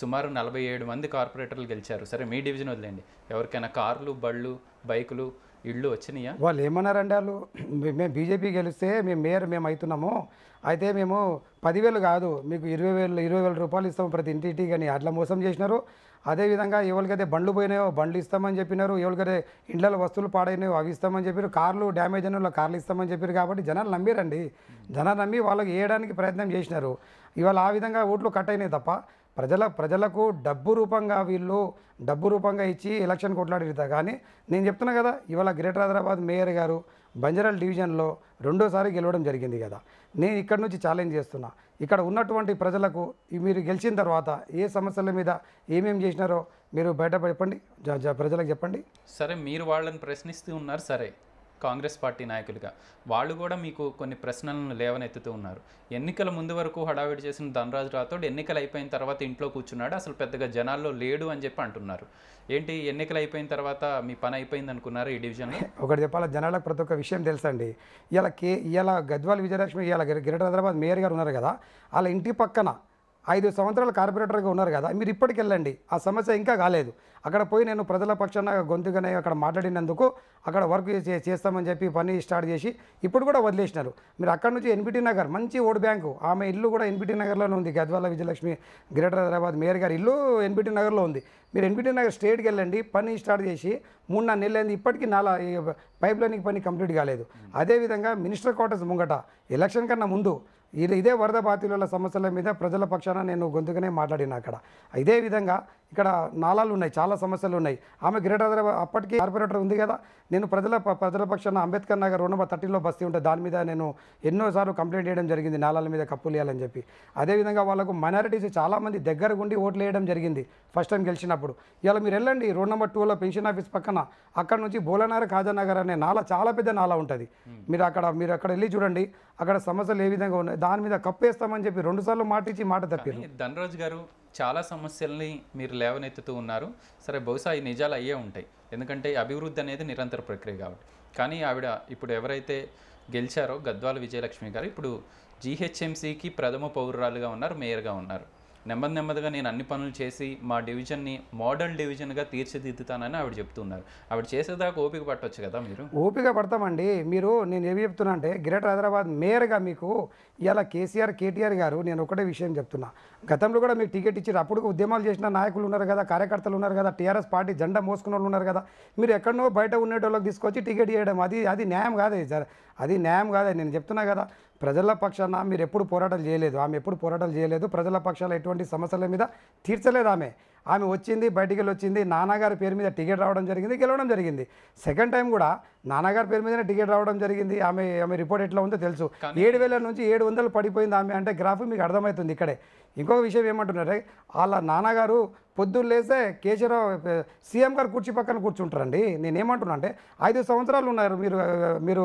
సుమారు నలభై ఏడు మంది కార్పొరేటర్లు గెలిచారు సరే మీ డివిజన్ వదిలేండి ఎవరికైనా కార్లు బళ్ళు బైకులు ఇళ్ళు వచ్చినాయా వాళ్ళు ఏమన్నారండి వాళ్ళు మేము బీజేపీ గెలిస్తే మేము మేయర్ మేము అవుతున్నాము అయితే మేము పదివేలు కాదు మీకు ఇరవై వేలు ఇరవై వేల రూపాయలు ఇస్తాము ప్రతి ఇంటికి కానీ అట్లా మోసం చేసినారు అదేవిధంగా ఎవరికైతే బండ్లు పోయినాయో బండ్లు ఇస్తామని చెప్పినారు ఎవరికైతే ఇండ్ల వస్తువులు పాడైనాయో అవి ఇస్తామని చెప్పారు కార్లు డ్యామేజ్ అయిన వాళ్ళు కార్లు ఇస్తామని చెప్పారు కాబట్టి జనాలు నమ్మిరండి జనాలు నమ్మి వాళ్ళకి వేయడానికి ప్రయత్నం చేసినారు ఇవాళ ఆ విధంగా ఓట్లు కట్ అయినాయి తప్ప ప్రజల ప్రజలకు డబ్బు రూపంగా వీళ్ళు డబ్బు రూపంగా ఇచ్చి ఎలక్షన్ కొట్లాడితే కానీ నేను చెప్తున్నా కదా ఇవాళ గ్రేటర్ హైదరాబాద్ మేయర్ గారు బంజరల్ డివిజన్లో రెండోసారి గెలవడం జరిగింది కదా నేను ఇక్కడ నుంచి ఛాలెంజ్ చేస్తున్నా ఇక్కడ ఉన్నటువంటి ప్రజలకు మీరు గెలిచిన తర్వాత ఏ సమస్యల మీద ఏమేమి చేసినారో మీరు బయట చెప్పండి ప్రజలకు చెప్పండి సరే మీరు వాళ్ళని ప్రశ్నిస్తూ ఉన్నారు సరే కాంగ్రెస్ పార్టీ నాయకులుగా వాళ్ళు కూడా మీకు కొన్ని ప్రశ్నలను లేవనెత్తుతూ ఉన్నారు ఎన్నికల ముందు వరకు హడావిడి చేసిన ధనరాజు రాథోడ్ ఎన్నికలు అయిపోయిన తర్వాత ఇంట్లో కూర్చున్నాడు అసలు పెద్దగా జనాల్లో లేడు అని చెప్పి అంటున్నారు ఏంటి ఎన్నికలు అయిపోయిన తర్వాత మీ పని అయిపోయింది అనుకున్నారు ఈ డివిజన్ ఒకటి చెప్పాలి జనాలకు ప్రతి ఒక్క విషయం తెలుసండి ఇలా కే ఇలా గద్వాల విజయలక్ష్మి ఇలా హైదరాబాద్ మేయర్ గారు ఉన్నారు కదా వాళ్ళ ఇంటి పక్కన ఐదు సంవత్సరాలు కార్పొరేటర్గా ఉన్నారు కదా మీరు ఇప్పటికి వెళ్ళండి ఆ సమస్య ఇంకా కాలేదు అక్కడ పోయి నేను ప్రజల పక్షాన గొంతుగానే అక్కడ మాట్లాడినందుకు అక్కడ వర్క్ చేస్తామని చెప్పి పని స్టార్ట్ చేసి ఇప్పుడు కూడా వదిలేసినారు మీరు అక్కడ నుంచి ఎన్బిటి నగర్ మంచి ఓటు బ్యాంకు ఆమె ఇల్లు కూడా ఎన్బిటి నగర్లోనే ఉంది గద్వాల విజయలక్ష్మి గ్రేటర్ హైదరాబాద్ మేయర్ గారి ఇల్లు ఎన్బిటి నగర్లో ఉంది మీరు ఎన్బిటి నగర్ స్టేట్కి వెళ్ళండి పని స్టార్ట్ చేసి మూడు నాలుగు నెలలైంది ఇప్పటికీ నాలా పైప్ లైన్కి పని కంప్లీట్ కాలేదు అదేవిధంగా మినిస్టర్ క్వార్టర్స్ ముంగట ఎలక్షన్ కన్నా ముందు ఇది ఇదే వరద బాధితుల సమస్యల మీద ప్రజల పక్షాన నేను గొంతుకనే మాట్లాడిన అక్కడ ఇదే విధంగా ఇక్కడ నాళాలు ఉన్నాయి చాలా సమస్యలు ఉన్నాయి ఆమె గ్రేటర్ హైదరాబాద్ అప్పటికీ కార్పొరేటర్ ఉంది కదా నేను ప్రజల ప్రజల పక్షాన అంబేద్కర్ నగర్ రెండు థర్టీలో బస్తీ ఉంటే దాని మీద నేను ఎన్నోసార్లు కంప్లైంట్ చేయడం జరిగింది నాళాల మీద కప్పులు వేయాలని చెప్పి అదేవిధంగా వాళ్ళకు మైనారిటీస్ చాలామంది దగ్గర ఉండి ఓట్లు వేయడం జరిగింది ఫస్ట్ టైం గెలిచినప్పుడు ఇలా మీరు వెళ్ళండి రోడ్ నెంబర్ టూలో పెన్షన్ ఆఫీస్ పక్కన అక్కడ నుంచి బోలనగర్ ఖాజానగర్ అనే నాలా చాలా పెద్ద నాల ఉంటుంది మీరు అక్కడ మీరు అక్కడ వెళ్ళి చూడండి అక్కడ సమస్యలు ఏ విధంగా ఉన్నాయి దాని మీద కప్పేస్తామని చెప్పి రెండుసార్లు మాట ఇచ్చి మాట తప్పారు ధనరాజు గారు చాలా సమస్యల్ని మీరు లేవనెత్తుతూ ఉన్నారు సరే బహుశా ఈ నిజాలు అయ్యే ఉంటాయి ఎందుకంటే అభివృద్ధి అనేది నిరంతర ప్రక్రియ కాబట్టి కానీ ఆవిడ ఇప్పుడు ఎవరైతే గెలిచారో గద్వాల విజయలక్ష్మి గారు ఇప్పుడు జీహెచ్ఎంసీకి ప్రథమ పౌరురాలుగా ఉన్నారు మేయర్గా ఉన్నారు నెమ్మది నెమ్మదిగా నేను అన్ని పనులు చేసి మా డివిజన్ని మోడల్ డివిజన్గా తీర్చిదిద్దుతానని ఆవిడ చెప్తున్నారు ఆవిడ చేసేదాకా ఓపిక పట్టొచ్చు కదా మీరు ఓపిక పడతామండి మీరు నేను ఏమి చెప్తున్నా అంటే గ్రేటర్ హైదరాబాద్ మేయర్గా మీకు ఇలా కేసీఆర్ కేటీఆర్ గారు నేను ఒకటే విషయం చెప్తున్నా గతంలో కూడా మీకు టికెట్ ఇచ్చి అప్పుడు ఉద్యమాలు చేసిన నాయకులు ఉన్నారు కదా కార్యకర్తలు ఉన్నారు కదా టీఆర్ఎస్ పార్టీ జెండా మోసుకున్న వాళ్ళు ఉన్నారు కదా మీరు ఎక్కడనో బయట ఉండేటోళ్ళకి తీసుకొచ్చి టికెట్ ఇవ్వడం అది అది న్యాయం కాదే అది న్యాయం కాదే నేను చెప్తున్నా కదా ప్రజల పక్షాన మీరు ఎప్పుడు పోరాటాలు చేయలేదు ఆమె ఎప్పుడు పోరాటాలు చేయలేదు ప్రజల పక్షాల ఎటువంటి సమస్యల మీద తీర్చలేదు ఆమె ఆమె వచ్చింది బయటికి వెళ్ళి వచ్చింది నాన్నగారి పేరు మీద టికెట్ రావడం జరిగింది గెలవడం జరిగింది సెకండ్ టైం కూడా నాన్నగారి పేరు మీదనే టికెట్ రావడం జరిగింది ఆమె ఆమె రిపోర్ట్ ఎట్లా ఉందో తెలుసు ఏడు వేల నుంచి ఏడు వందలు పడిపోయింది ఆమె అంటే గ్రాఫ్ మీకు అర్థమవుతుంది ఇక్కడే ఇంకొక విషయం ఏమంటున్నారే వాళ్ళ నాన్నగారు పొద్దున్న లేస్తే కేసీఆర్ సీఎం గారు కుర్చీ పక్కన కూర్చుంటారండి నేనేమంటున్నా అంటే ఐదు సంవత్సరాలు ఉన్నారు మీరు మీరు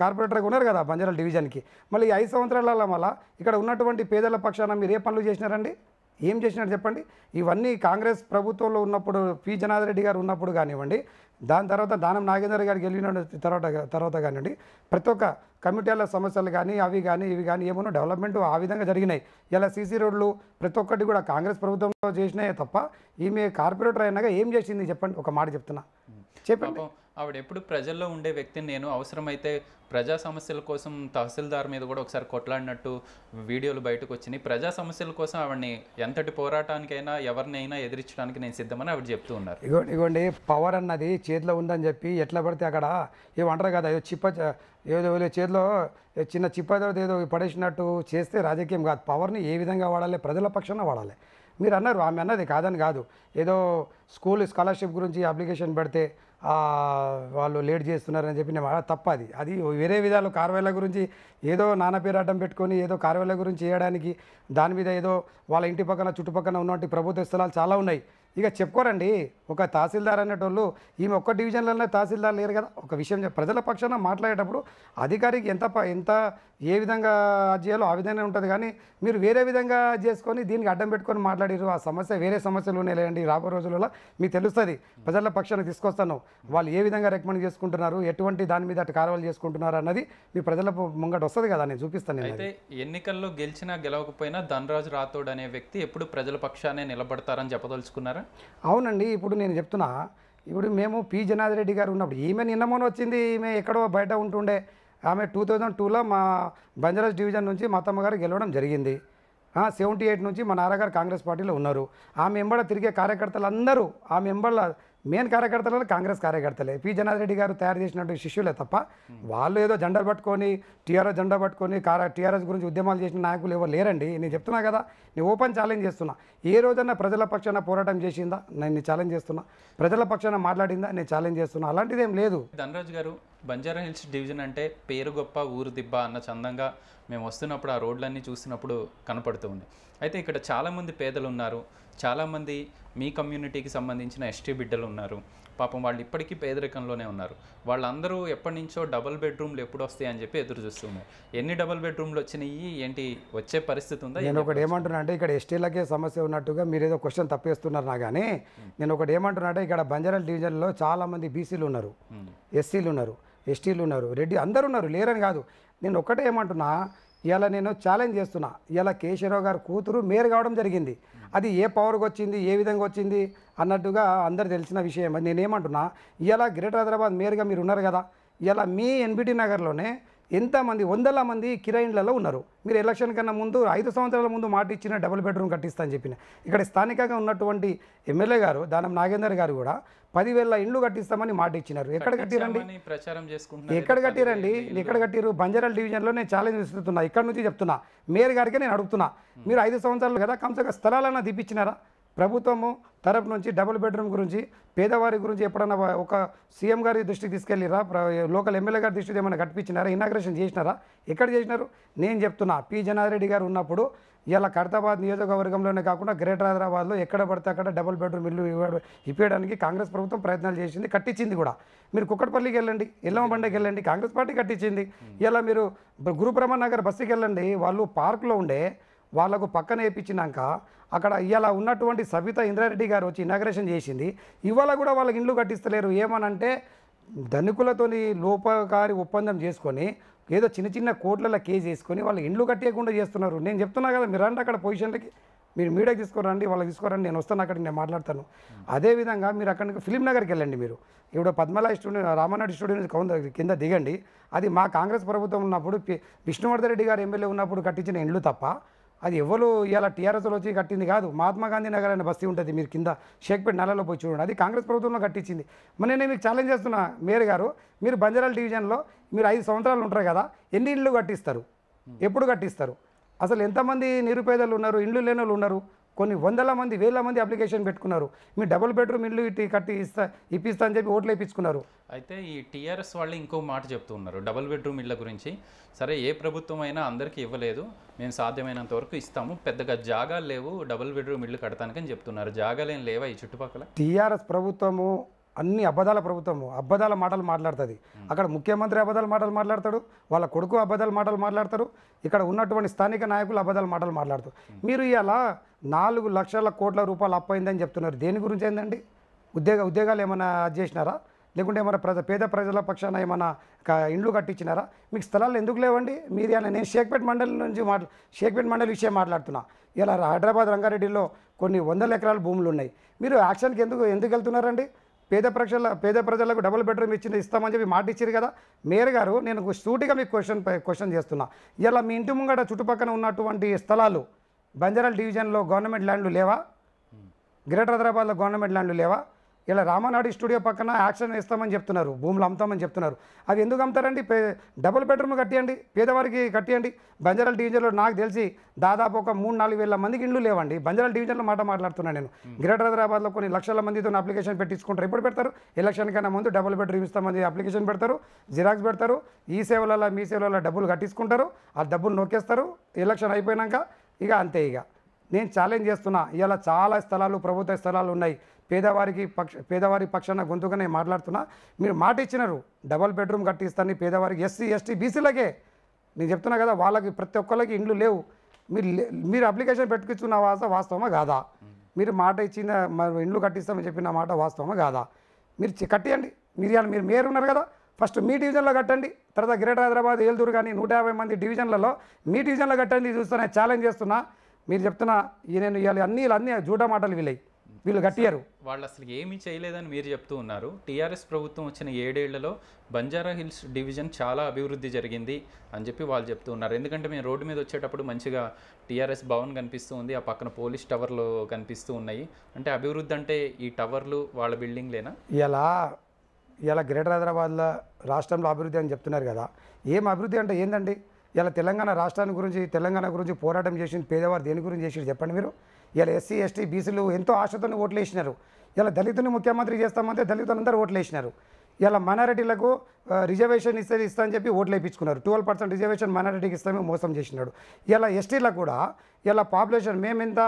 కార్పొరేటర్గా ఉన్నారు కదా బంజారాల డివిజన్కి మళ్ళీ ఐదు సంవత్సరాల మళ్ళీ ఇక్కడ ఉన్నటువంటి పేదల పక్షాన మీరు ఏ పనులు చేసినారండి ఏం చేసినారు చెప్పండి ఇవన్నీ కాంగ్రెస్ ప్రభుత్వంలో ఉన్నప్పుడు పి జనార్దన్ రెడ్డి గారు ఉన్నప్పుడు కానివ్వండి దాని తర్వాత దానం నాగేంద్ర గారికి వెళ్ళిన తర్వాత తర్వాత కానివ్వండి ప్రతి ఒక్క కమిటీల సమస్యలు కానీ అవి కానీ ఇవి కానీ ఏమన్నా డెవలప్మెంట్ ఆ విధంగా జరిగినాయి ఇలా సీసీ రోడ్లు ప్రతి ఒక్కటి కూడా కాంగ్రెస్ ప్రభుత్వంలో చేసినాయే తప్ప ఈమె కార్పొరేటర్ అయినాక ఏం చేసింది చెప్పండి ఒక మాట చెప్తున్నా చెప్పండి ఆవిడ ఎప్పుడు ప్రజల్లో ఉండే వ్యక్తిని నేను అవసరమైతే ప్రజా సమస్యల కోసం తహసీల్దార్ మీద కూడా ఒకసారి కొట్లాడినట్టు వీడియోలు బయటకు వచ్చినాయి ప్రజా సమస్యల కోసం ఆవిడని ఎంతటి పోరాటానికైనా ఎవరినైనా ఎదిరించడానికి నేను సిద్ధమని ఆవిడ చెప్తూ ఉన్నారు ఇగోండి పవర్ అన్నది చేతిలో ఉందని చెప్పి ఎట్లా పడితే అక్కడ ఏమంటారు కదా ఏదో చిప్ప ఏదో చేతిలో చిన్న చిప్పదో ఏదో పడేసినట్టు చేస్తే రాజకీయం కాదు పవర్ని ఏ విధంగా వాడాలి ప్రజల పక్షాన వాడాలి మీరు అన్నారు ఆమె అన్నది కాదని కాదు ఏదో స్కూల్ స్కాలర్షిప్ గురించి అప్లికేషన్ పెడితే వాళ్ళు లేట్ చేస్తున్నారని చెప్పి నేను తప్పది అది వేరే విధాలు కార్వాయిల గురించి ఏదో నాన్న పేరు అడ్డం పెట్టుకొని ఏదో కార్వాయిల గురించి చేయడానికి దాని మీద ఏదో వాళ్ళ ఇంటి పక్కన చుట్టుపక్కన ఉన్నటువంటి ప్రభుత్వ స్థలాలు చాలా ఉన్నాయి ఇక చెప్పుకోరండి ఒక తహసీల్దార్ అనేటోళ్ళు ఈమె ఒక్క డివిజన్లోనే తహసీల్దార్ లేరు కదా ఒక విషయం ప్రజల పక్షాన మాట్లాడేటప్పుడు అధికారికి ఎంత ఎంత ఏ విధంగా చేయాలో ఆ విధంగా ఉంటుంది కానీ మీరు వేరే విధంగా చేసుకొని దీనికి అడ్డం పెట్టుకొని మాట్లాడారు ఆ సమస్య వేరే సమస్యలు ఉన్నాయండి రాబో రోజులలో మీకు తెలుస్తుంది ప్రజల పక్షాన్ని తీసుకొస్తాను వాళ్ళు ఏ విధంగా రికమెండ్ చేసుకుంటున్నారు ఎటువంటి దాని మీద అటు కారవాలు చేసుకుంటున్నారు అన్నది మీ ప్రజల ముంగట వస్తుంది కదా నేను చూపిస్తాను అయితే ఎన్నికల్లో గెలిచినా గెలవకపోయినా ధనరాజు రాథోడ్ అనే వ్యక్తి ఎప్పుడు ప్రజల పక్షానే నిలబడతారని చెప్పదలుచుకున్నారా అవునండి ఇప్పుడు నేను చెప్తున్నా ఇప్పుడు మేము పి జనాదిరెడ్డి గారు ఉన్నప్పుడు ఈమె నిన్నమోన వచ్చింది ఈమె ఎక్కడో బయట ఉంటుండే ఆమె టూ థౌజండ్ టూలో మా బంజరాజ్ డివిజన్ నుంచి మా తమ్మగారు గెలవడం జరిగింది సెవెంటీ ఎయిట్ నుంచి మా నారాగారు కాంగ్రెస్ పార్టీలో ఉన్నారు ఆమె ఎంబడ తిరిగే కార్యకర్తలు అందరూ ఆమె ఎంబడ మెయిన్ కార్యకర్తలలో కాంగ్రెస్ కార్యకర్తలే పి జనార్దరెడ్డి గారు తయారు చేసినటువంటి శిష్యులే తప్ప hmm. వాళ్ళు ఏదో జెండా పట్టుకొని టీఆర్ఎస్ జెండా పట్టుకొని టీఆర్ఎస్ గురించి ఉద్యమాలు చేసిన నాయకులు ఎవరు లేరండి నేను చెప్తున్నా కదా నేను ఓపెన్ ఛాలెంజ్ చేస్తున్నా ఏ రోజైనా ప్రజల పక్షాన పోరాటం చేసిందా నేను ఛాలెంజ్ చేస్తున్నా ప్రజల పక్షాన మాట్లాడిందా నేను ఛాలెంజ్ చేస్తున్నా అలాంటిది ఏం లేదు ధనరాజ్ గారు బంజారా హిల్స్ డివిజన్ అంటే పేరు గొప్ప ఊరు దిబ్బ అన్న చందంగా మేము వస్తున్నప్పుడు ఆ రోడ్లన్నీ చూసినప్పుడు కనపడుతూ అయితే ఇక్కడ చాలామంది పేదలు ఉన్నారు చాలామంది మీ కమ్యూనిటీకి సంబంధించిన ఎస్టీ బిడ్డలు ఉన్నారు పాపం వాళ్ళు ఇప్పటికీ పేదరికంలోనే ఉన్నారు వాళ్ళందరూ ఎప్పటి నుంచో డబుల్ బెడ్రూమ్లు ఎప్పుడు వస్తాయి అని చెప్పి ఎదురు చూస్తున్నారు ఎన్ని డబుల్ బెడ్రూమ్లు వచ్చినాయి ఏంటి వచ్చే పరిస్థితి ఉందా నేను ఒకటి ఏమంటున్నా అంటే ఇక్కడ ఎస్టీలకే సమస్య ఉన్నట్టుగా మీరు ఏదో క్వశ్చన్ తప్పేస్తున్నారు నా కానీ hmm. నేను ఒకటి ఏమంటున్నా అంటే ఇక్కడ బంజారాల డివిజన్లో చాలామంది బీసీలు ఉన్నారు hmm. ఎస్సీలు ఉన్నారు ఎస్టీలు ఉన్నారు రెడ్డి అందరు ఉన్నారు లేరని కాదు నేను ఒకటే ఏమంటున్నా ఇలా నేను ఛాలెంజ్ చేస్తున్నా ఇలా కేశవరావు గారు కూతురు మేరు కావడం జరిగింది అది ఏ పవర్కి వచ్చింది ఏ విధంగా వచ్చింది అన్నట్టుగా అందరు తెలిసిన విషయం నేనేమంటున్నా ఇలా గ్రేటర్ హైదరాబాద్ మేరుగా మీరు ఉన్నారు కదా ఇలా మీ ఎన్బిటి నగర్లోనే ఎంతమంది వందల మంది కిరాయిన్లలో ఉన్నారు మీరు ఎలక్షన్ కన్నా ముందు ఐదు సంవత్సరాల ముందు మాట ఇచ్చిన డబుల్ బెడ్రూమ్ కట్టిస్తా అని చెప్పిన ఇక్కడ స్థానికంగా ఉన్నటువంటి ఎమ్మెల్యే గారు దానం నాగేందర్ గారు కూడా పదివేల ఇండ్లు కట్టిస్తామని మాట ఇచ్చినారు ఎక్కడ కట్టిరండి ప్రచారం చేసుకుంటున్నారు ఎక్కడ కట్టిరండి ఎక్కడ కట్టిరు బంజారాల డివిజన్లో నేను ఛాలెంజ్ ఇస్తున్నా ఇక్కడ నుంచి చెప్తున్నా మేయర్ గారికి నేను అడుగుతున్నా మీరు ఐదు సంవత్సరాలు కదా కమ్సే స్థలాలన్నా దిప్పించినారా ప్రభుత్వము తరపు నుంచి డబుల్ బెడ్రూమ్ గురించి పేదవారి గురించి ఎప్పుడన్నా ఒక సీఎం గారి దృష్టికి తీసుకెళ్ళిరా లోకల్ ఎమ్మెల్యే గారి దృష్టికి ఏమైనా కట్టించినారా ఇనాగ్రేషన్ చేసినారా ఎక్కడ చేసినారు నేను చెప్తున్నా పి జనారెడ్డి గారు ఉన్నప్పుడు ఇలా ఖడతాబాద్ నియోజకవర్గంలోనే కాకుండా గ్రేటర్ హైదరాబాద్లో ఎక్కడ పడితే అక్కడ డబుల్ బెడ్రూమ్ ఇల్లు ఇప్పించడానికి కాంగ్రెస్ ప్రభుత్వం ప్రయత్నాలు చేసింది కట్టించింది కూడా మీరు కుక్కట్పల్లికి వెళ్ళండి ఎల్లమ్మ బండకి వెళ్ళండి కాంగ్రెస్ పార్టీ కట్టించింది ఇలా మీరు గురుబ్రహ్మ నగర్ బస్సుకి వెళ్ళండి వాళ్ళు పార్క్లో ఉండే వాళ్లకు పక్కన వేయించినాక అక్కడ ఇవాళ ఉన్నటువంటి సవిత ఇంద్రారెడ్డి గారు వచ్చి ఇనాగ్రేషన్ చేసింది ఇవాళ కూడా వాళ్ళకి ఇండ్లు కట్టిస్తలేరు ఏమనంటే ధనికులతోని లోపకారి ఒప్పందం చేసుకొని ఏదో చిన్న చిన్న కోట్లలో కేసు వేసుకొని వాళ్ళు ఇండ్లు కట్టేయకుండా చేస్తున్నారు నేను చెప్తున్నా కదా మీరు అంటే అక్కడ పొజిషన్లకి మీరు మీడియాకి తీసుకురండి వాళ్ళకి తీసుకురండి నేను వస్తాను అక్కడికి నేను మాట్లాడతాను అదేవిధంగా మీరు అక్కడికి ఫిలిం నగర్కి వెళ్ళండి మీరు ఇప్పుడు పద్మలా స్టూడియో రామనాయుడు స్టూడియో కింద దిగండి అది మా కాంగ్రెస్ ప్రభుత్వం ఉన్నప్పుడు విష్ణువర్ధన్ రెడ్డి గారు ఎమ్మెల్యే ఉన్నప్పుడు కట్టించిన ఇండ్లు తప్ప అది ఎవరు ఇలా టీఆర్ఎస్లో వచ్చి కట్టింది కాదు మహాత్మా గాంధీ నగర్ అనే బస్తీ ఉంటుంది మీరు కింద షేక్పేట నెలలో పోయి చూడండి అది కాంగ్రెస్ ప్రభుత్వంలో కట్టించింది మరి నేను మీకు ఛాలెంజ్ చేస్తున్నా మేయర్ గారు మీరు బంజారాల డివిజన్లో మీరు ఐదు సంవత్సరాలు ఉంటారు కదా ఎన్ని ఇళ్ళు కట్టిస్తారు ఎప్పుడు కట్టిస్తారు అసలు ఎంతమంది నిరుపేదలు ఉన్నారు ఇండ్లు లేని వాళ్ళు ఉన్నారు కొన్ని వందల మంది వేల మంది అప్లికేషన్ పెట్టుకున్నారు మీ డబుల్ బెడ్రూమ్ ఇల్లు ఇటు కట్టి ఇస్తా ఇప్పిస్తా అని చెప్పి ఓట్లు వేయించుకున్నారు అయితే ఈ టీఆర్ఎస్ వాళ్ళు ఇంకో మాట చెప్తున్నారు డబుల్ బెడ్రూమ్ ఇళ్ళ గురించి సరే ఏ ప్రభుత్వం అయినా అందరికీ ఇవ్వలేదు మేము సాధ్యమైనంత వరకు ఇస్తాము పెద్దగా జాగాలు లేవు డబుల్ బెడ్రూమ్ ఇల్లు కడతానికని చెప్తున్నారు జాగాలు ఏం లేవా ఈ చుట్టుపక్కల టీఆర్ఎస్ ప్రభుత్వము అన్ని అబద్ధాల ప్రభుత్వము అబద్ధాల మాటలు మాట్లాడుతుంది అక్కడ ముఖ్యమంత్రి అబద్ధాల మాటలు మాట్లాడతాడు వాళ్ళ కొడుకు అబద్ధాల మాటలు మాట్లాడతారు ఇక్కడ ఉన్నటువంటి స్థానిక నాయకులు అబద్ధాల మాటలు మాట్లాడతారు మీరు ఇలా నాలుగు లక్షల కోట్ల రూపాయలు అప్పయిందని చెప్తున్నారు దేని గురించి ఏందండి ఉద్యోగ ఉద్యోగాలు ఏమైనా చేసినారా లేకుంటే ఏమైనా ప్రజ పేద ప్రజల పక్షాన ఏమైనా ఇండ్లు కట్టించినారా మీకు స్థలాలు ఎందుకు లేవండి మీరు ఇలా నేను షేక్పేట్ మండలి నుంచి మాట్లా షేక్పేట్ మండలి విషయం మాట్లాడుతున్నా ఇలా హైదరాబాద్ రంగారెడ్డిలో కొన్ని వందల ఎకరాల భూములు ఉన్నాయి మీరు యాక్షన్కి ఎందుకు ఎందుకు వెళ్తున్నారండి పేద ప్రజల పేద ప్రజలకు డబుల్ బెడ్రూమ్ ఇచ్చిన ఇస్తామని చెప్పి మాట ఇచ్చారు కదా మేయర్ గారు నేను సూటిగా మీకు క్వశ్చన్ క్వశ్చన్ చేస్తున్నా ఇలా మీ ఇంటి ముంగట చుట్టుపక్కన ఉన్నటువంటి స్థలాలు బంజారాల డివిజన్లో గవర్నమెంట్ ల్యాండ్లు లేవా గ్రేటర్ హైదరాబాద్లో గవర్నమెంట్ ల్యాండ్లు లేవా ఇలా రామానాడు స్టూడియో పక్కన యాక్షన్ ఇస్తామని చెప్తున్నారు భూములు అమ్ముతామని చెప్తున్నారు అవి ఎందుకు అమ్ముతారండి డబుల్ బెడ్రూమ్ కట్టేయండి పేదవారికి కట్టేయండి బంజారాల డివిజన్లో నాకు తెలిసి దాదాపు ఒక మూడు నాలుగు వేల మందికి ఇండ్లు లేవండి బంజారాల డివిజన్లో మాట మాట్లాడుతున్నాను నేను గ్రేటర్ హైదరాబాద్లో కొన్ని లక్షల మందితో అప్లికేషన్ పెట్టించుకుంటారు ఎప్పుడు పెడతారు ఎలక్షన్ కన్నా ముందు డబుల్ బెడ్రూమ్ ఇస్తామని అప్లికేషన్ పెడతారు జిరాక్స్ పెడతారు ఈ సేవలలో మీ సేవలలో డబ్బులు కట్టించుకుంటారు ఆ డబ్బులు నొక్కేస్తారు ఎలక్షన్ అయిపోయినాక ఇక అంతే ఇక నేను ఛాలెంజ్ చేస్తున్నా ఇలా చాలా స్థలాలు ప్రభుత్వ స్థలాలు ఉన్నాయి పేదవారికి పక్ష పేదవారి పక్షాన గొంతుకనే మాట్లాడుతున్నా మీరు మాట ఇచ్చినారు డబల్ బెడ్రూమ్ కట్టిస్తాను పేదవారికి ఎస్సీ ఎస్టీ బీసీలకే నేను చెప్తున్నా కదా వాళ్ళకి ప్రతి ఒక్కరికి ఇండ్లు లేవు మీరు మీరు అప్లికేషన్ పెట్టుకున్న వాస వాస్తవమా కాదా మీరు మాట ఇచ్చిన ఇండ్లు కట్టిస్తామని చెప్పిన మాట వాస్తవమా కాదా మీరు కట్టియండి మీరు మీరు మేరు ఉన్నారు కదా ఫస్ట్ మీ డివిజన్లో కట్టండి తర్వాత గ్రేటర్ హైదరాబాద్ ఏలూరు కానీ నూట యాభై మంది డివిజన్లలో మీ డివిజన్లో కట్టండి చూస్తున్నా ఛాలెంజ్ చేస్తున్నా మీరు చెప్తున్నా నేను ఇవాళ అన్నీ అన్ని జూటా మాటలు వీళ్ళయి వీళ్ళు కట్టియరు వాళ్ళు అసలు ఏమీ చేయలేదని మీరు చెప్తూ ఉన్నారు టీఆర్ఎస్ ప్రభుత్వం వచ్చిన ఏడేళ్లలో బంజారా హిల్స్ డివిజన్ చాలా అభివృద్ధి జరిగింది అని చెప్పి వాళ్ళు చెప్తూ ఉన్నారు ఎందుకంటే మేము రోడ్డు మీద వచ్చేటప్పుడు మంచిగా టీఆర్ఎస్ భవన్ కనిపిస్తూ ఉంది ఆ పక్కన పోలీస్ టవర్లు కనిపిస్తూ ఉన్నాయి అంటే అభివృద్ధి అంటే ఈ టవర్లు వాళ్ళ బిల్డింగ్లేనా ఇలా ఇలా గ్రేటర్ హైదరాబాద్లో రాష్ట్రంలో అభివృద్ధి అని చెప్తున్నారు కదా ఏం అభివృద్ధి అంటే ఏందండి ఇలా తెలంగాణ రాష్ట్రాన్ని గురించి తెలంగాణ గురించి పోరాటం చేసింది పేదవారు దేని గురించి చేసి చెప్పండి మీరు ఇలా ఎస్సీ ఎస్టీ బీసీలు ఎంతో ఆశతో ఓట్లు వేసినారు ఇలా దళితుని ముఖ్యమంత్రి చేస్తామంటే దళితులందరూ ఓట్లు వేసినారు ఇలా మైనారిటీలకు రిజర్వేషన్ ఇస్తే ఇస్తా అని చెప్పి ఓట్లు వేయించుకున్నారు ట్వెల్వ్ పర్సెంట్ రిజర్వేషన్ మైనారిటీకి ఇస్తామని మోసం చేసినాడు ఇలా ఎస్టీలకు కూడా ఇలా పాపులేషన్ మేమెంత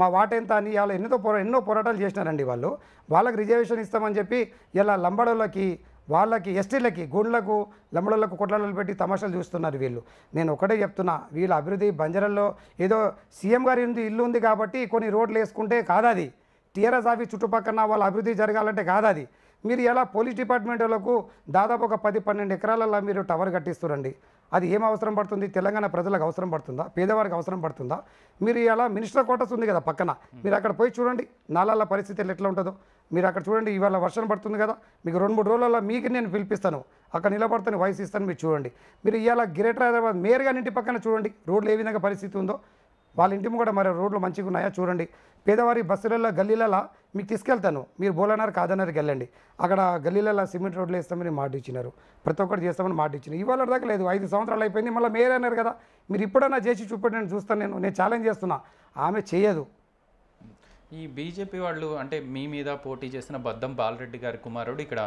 మా వాట ఎంత అని ఇలా ఎన్నో పోరా ఎన్నో పోరాటాలు చేసినారండి వాళ్ళు వాళ్ళకి రిజర్వేషన్ ఇస్తామని చెప్పి ఇలా లంబాడోళ్ళకి వాళ్ళకి ఎస్టీలకి గుండ్లకు లమ్మడలకు కొట్లాడలు పెట్టి తమాషాలు చూస్తున్నారు వీళ్ళు నేను ఒకటే చెప్తున్నా వీళ్ళ అభివృద్ధి బంజరల్లో ఏదో సీఎం గారి ఇల్లు ఉంది కాబట్టి కొన్ని రోడ్లు వేసుకుంటే కాదది టీఆర్ఎస్ ఆఫీస్ చుట్టుపక్కల వాళ్ళ అభివృద్ధి జరగాలంటే కాదది మీరు ఎలా పోలీస్ డిపార్ట్మెంట్ వాళ్ళకు దాదాపు ఒక పది పన్నెండు ఎకరాలలో మీరు టవర్ కట్టిస్తురండి అది ఏం అవసరం పడుతుంది తెలంగాణ ప్రజలకు అవసరం పడుతుందా పేదవారికి అవసరం పడుతుందా మీరు ఇలా మినిస్టర్ కోటస్ ఉంది కదా పక్కన మీరు అక్కడ పోయి చూడండి నాలాల పరిస్థితులు ఎట్లా ఉంటుందో మీరు అక్కడ చూడండి ఇవాళ వర్షం పడుతుంది కదా మీకు రెండు మూడు రోజులలో మీకు నేను పిలిపిస్తాను అక్కడ నిలబడతాను వాయిస్ ఇస్తాను మీరు చూడండి మీరు ఇవాళ గ్రేటర్ హైదరాబాద్ మేయర్ గారి ఇంటి పక్కన చూడండి రోడ్లు ఏ విధంగా పరిస్థితి ఉందో వాళ్ళ ఇంటి కూడా మరి రోడ్లు మంచిగా ఉన్నాయా చూడండి పేదవారి బస్సులలో గల్లీలలో మీకు తీసుకెళ్తాను మీరు బోలన్నారు కాదన్నారు వెళ్ళండి అక్కడ గల్లీలలో సిమెంట్ రోడ్లు వేస్తామని మాట ఇచ్చినారు ప్రతి ఒక్కటి చేస్తామని మాట ఇచ్చిన ఇవాళ దాకా లేదు ఐదు సంవత్సరాలు అయిపోయింది మళ్ళీ మేయర్ అన్నారు కదా మీరు ఇప్పుడన్నా చేసి చూపండి నేను చూస్తాను నేను నేను ఛాలెంజ్ చేస్తున్నా ఆమె చేయదు ఈ బీజేపీ వాళ్ళు అంటే మీ మీద పోటీ చేసిన బద్దం బాలరెడ్డి గారి కుమారుడు ఇక్కడ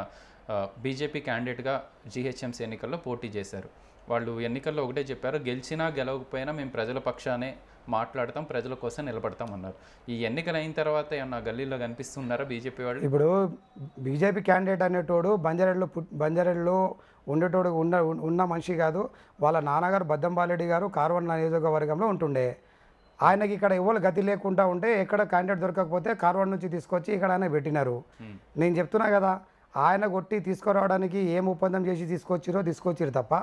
బీజేపీ క్యాండిడేట్గా జీహెచ్ఎంసీ ఎన్నికల్లో పోటీ చేశారు వాళ్ళు ఎన్నికల్లో ఒకటే చెప్పారు గెలిచినా గెలవకపోయినా మేము ప్రజల పక్షానే మాట్లాడతాం ప్రజల కోసం నిలబడతాం అన్నారు ఈ ఎన్నికలు అయిన తర్వాత ఏమన్నా గల్లీలో కనిపిస్తున్నారా బీజేపీ వాళ్ళు ఇప్పుడు బీజేపీ క్యాండిడేట్ అనేటోడు బంజారెడ్లో బంజారెడ్లో ఉండేటోడు ఉన్న ఉన్న మనిషి కాదు వాళ్ళ నాన్నగారు బద్దంబాలెడ్డి గారు కార్వన్ నియోజకవర్గంలో ఉంటుండే ఆయనకి ఇక్కడ ఎవరు గతి లేకుండా ఉంటే ఎక్కడ క్యాండిడేట్ దొరకకపోతే కార్వాడ్ నుంచి తీసుకొచ్చి ఇక్కడ ఆయన పెట్టినారు నేను చెప్తున్నా కదా ఆయన కొట్టి తీసుకురావడానికి ఏం ఒప్పందం చేసి తీసుకొచ్చిరో తీసుకొచ్చిరు తప్ప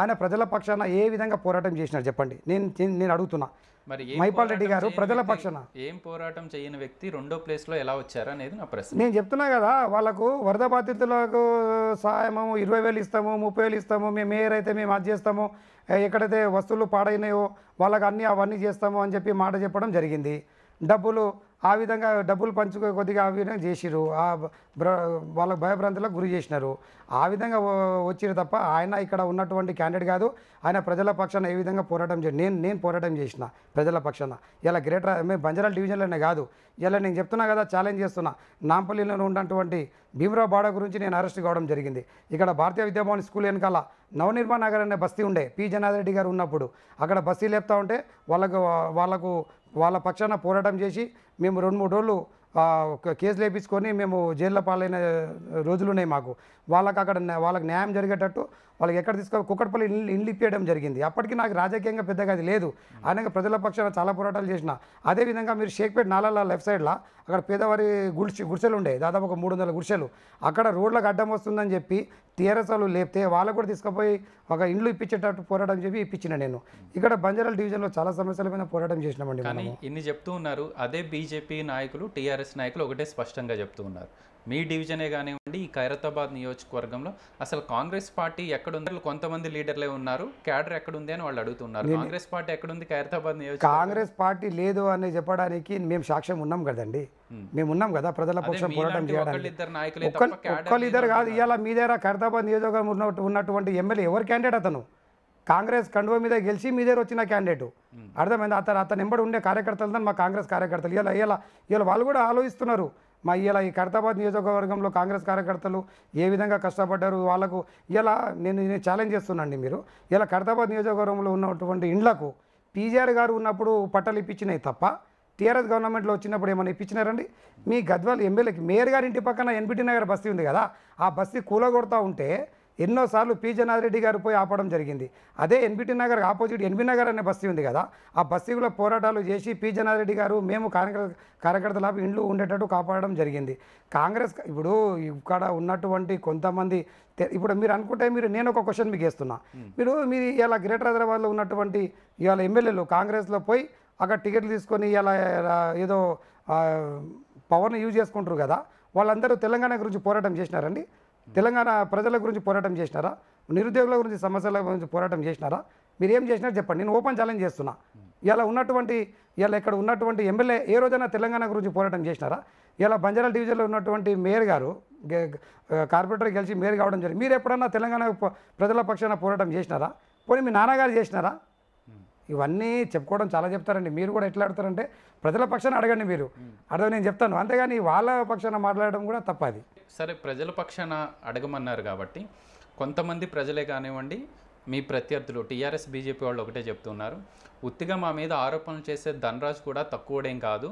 ఆయన ప్రజల పక్షాన ఏ విధంగా పోరాటం చేసినారు చెప్పండి నేను నేను అడుగుతున్నా మరి మైపాల్ రెడ్డి గారు ప్రజల పక్షన ఏం పోరాటం చేయని వ్యక్తి రెండో ప్లేస్లో ఎలా వచ్చారు అనేది నా ప్రశ్న నేను చెప్తున్నా కదా వాళ్ళకు వరద బాధితులకు సహాయము ఇరవై వేలు ఇస్తాము ముప్పై వేలు ఇస్తాము మేము మేయర్ అయితే మేము అది చేస్తాము ఎక్కడైతే వస్తువులు పాడైనాయో వాళ్ళకు అన్నీ అవన్నీ చేస్తాము అని చెప్పి మాట చెప్పడం జరిగింది డబ్బులు ఆ విధంగా డబ్బులు పంచుకో కొద్దిగా ఆ విధంగా చేసిరు ఆ భ్ర వాళ్ళ భయభ్రాంతులకు గురి చేసినారు ఆ విధంగా వచ్చిరు తప్ప ఆయన ఇక్కడ ఉన్నటువంటి క్యాండిడేట్ కాదు ఆయన ప్రజల పక్షాన ఏ విధంగా పోరాటం చే నేను నేను పోరాటం చేసిన ప్రజల పక్షాన ఇలా గ్రేటర్ మేము బంజారా డివిజన్లోనే కాదు ఇలా నేను చెప్తున్నా కదా ఛాలెంజ్ చేస్తున్నా నాంపల్లిలో ఉన్నటువంటి భీమరావు బాడ గురించి నేను అరెస్ట్ కావడం జరిగింది ఇక్కడ భారతీయ విద్యాభవన్ స్కూల్ వెనకాల నవనిర్మాణ నగర్ అనే బస్తీ ఉండే పి జనార్దరెడ్డి గారు ఉన్నప్పుడు అక్కడ బస్తీ లేపుతా ఉంటే వాళ్ళకు వాళ్ళకు వాళ్ళ పక్షాన పోరాటం చేసి మేము రెండు మూడు రోజులు కేసులు వేయించుకొని మేము జైల్లో పాలైన ఉన్నాయి మాకు వాళ్ళకి అక్కడ వాళ్ళకి న్యాయం జరిగేటట్టు వాళ్ళకి ఎక్కడ తీసుకో కుక్కడపల్లి ఇల్లు ఇల్లు ఇప్పేయడం జరిగింది అప్పటికి నాకు రాజకీయంగా పెద్దగా అది లేదు అనేక ప్రజల పక్షాన చాలా పోరాటాలు చేసిన అదేవిధంగా మీరు షేక్పేట్ నాలాల లెఫ్ట్ సైడ్లో అక్కడ పేదవారి గుడిసె గుడిసెలు ఉండే దాదాపు ఒక మూడు వందల గుడిసెలు అక్కడ రోడ్లకు అడ్డం వస్తుందని చెప్పి టీఆర్ఎస్ వాళ్ళు లేపితే వాళ్ళకు కూడా తీసుకుపోయి ఒక ఇండ్లు ఇప్పించేటట్టు పోరాటం చెప్పి ఇప్పించిన నేను ఇక్కడ బంజారాల డివిజన్లో చాలా సమస్యల మీద పోరాటం చేసినామండి కానీ ఇన్ని చెప్తూ ఉన్నారు అదే బీజేపీ నాయకులు టీఆర్ఎస్ నాయకులు ఒకటే స్పష్టంగా చెప్తూ ఉన్నారు మీ డివిజనే కానివ్వండి ఈ ఖైరతాబాద్ నియోజకవర్గంలో అసలు కాంగ్రెస్ పార్టీ ఎక్కడుందో కొంతమంది లీడర్లే ఉన్నారు క్యాడర్ ఎక్కడుంది అని వాళ్ళు అడుగుతున్నారు కాంగ్రెస్ పార్టీ ఎక్కడుంది ఖైరతాబాద్ నియోజక కాంగ్రెస్ పార్టీ లేదు అని చెప్పడానికి మేము సాక్ష్యం ఉన్నాం కదండి మేము ఉన్నాం కదా ప్రజల పక్షం పోరాటం చేయాలి ఇద్దరు కాదు ఇలా మీ దగ్గర ఖైరతాబాద్ నియోజకవర్గం ఉన్నటువంటి ఎమ్మెల్యే ఎవరు క్యాండిడేట్ అతను కాంగ్రెస్ కండువ మీద గెలిచి మీ దగ్గర వచ్చిన క్యాండిడేట్ అర్థమైంది అతను అతను ఎంబడి ఉండే కార్యకర్తలు మా కాంగ్రెస్ కార్యకర్తలు ఇలా ఇలా ఇలా వాళ్ళు కూడా ఆలోచిస్తున్నారు మా ఇలా ఈ ఖైరతాబాద్ నియోజకవర్గంలో కాంగ్రెస్ కార్యకర్తలు ఏ విధంగా కష్టపడ్డారు వాళ్ళకు ఇలా నేను నేను ఛాలెంజ్ చేస్తున్నాండి మీరు ఇలా ఖైరతాబాద్ నియోజకవర్గంలో ఉన్నటువంటి ఇండ్లకు పీజీఆర్ గారు ఉన్నప్పుడు పట్టాలు ఇప్పించినాయి తప్ప టీఆర్ఎస్ గవర్నమెంట్లో వచ్చినప్పుడు ఏమైనా ఇప్పించినారండి మీ గద్వాల్ ఎమ్మెల్యేకి మేయర్ గారి ఇంటి పక్కన ఎన్బిటి నగర్ బస్తీ ఉంది కదా ఆ బస్తీ కూలగొడతా ఉంటే ఎన్నోసార్లు పి జనారెడ్డి గారు పోయి ఆపడం జరిగింది అదే NBT Nagar opposite NB Nagar అనే బస్తీ ఉంది కదా ఆ బస్తీలో పోరాటాలు చేసి పి జనారెడ్డి గారు మేము కార్యకర్త కార్యకర్తలకు ఇండ్లు ఉండేటట్టు కాపాడడం జరిగింది కాంగ్రెస్ ఇప్పుడు ఇక్కడ ఉన్నటువంటి కొంతమంది ఇప్పుడు మీరు అనుకుంటే మీరు నేను ఒక క్వశ్చన్ మీకు వేస్తున్నా మీరు మీరు ఇలా గ్రేటర్ హైదరాబాద్లో ఉన్నటువంటి ఇవాళ ఎమ్మెల్యేలు కాంగ్రెస్లో పోయి అక్కడ టికెట్లు తీసుకొని ఇలా ఏదో పవర్ని యూజ్ చేసుకుంటారు కదా వాళ్ళందరూ తెలంగాణ గురించి పోరాటం చేసినారండి తెలంగాణ ప్రజల గురించి పోరాటం చేసినారా నిరుద్యోగుల గురించి సమస్యల గురించి పోరాటం చేసినారా మీరు ఏం చేసినారు చెప్పండి నేను ఓపెన్ ఛాలెంజ్ చేస్తున్నా ఇలా ఉన్నటువంటి ఇలా ఇక్కడ ఉన్నటువంటి ఎమ్మెల్యే ఏ రోజైనా తెలంగాణ గురించి పోరాటం చేసినారా ఇలా బంజారా డివిజన్లో ఉన్నటువంటి మేయర్ గారు కార్పొరేటర్ గెలిచి మేయర్ కావడం జరిగింది మీరు ఎప్పుడన్నా తెలంగాణ ప్రజల పక్షాన పోరాటం చేసినారా పోనీ మీ నాన్నగారు చేసినారా ఇవన్నీ చెప్పుకోవడం చాలా చెప్తారండి మీరు కూడా ఎట్లా ఆడతారంటే ప్రజల పక్షాన అడగండి మీరు అడగ నేను చెప్తాను అంతేగాని వాళ్ళ పక్షాన మాట్లాడడం కూడా తప్పది సరే ప్రజల పక్షాన అడగమన్నారు కాబట్టి కొంతమంది ప్రజలే కానివ్వండి మీ ప్రత్యర్థులు టీఆర్ఎస్ బీజేపీ వాళ్ళు ఒకటే చెప్తున్నారు ఉత్తిగా మా మీద ఆరోపణలు చేసే ధనరాజ్ కూడా తక్కువడేం కాదు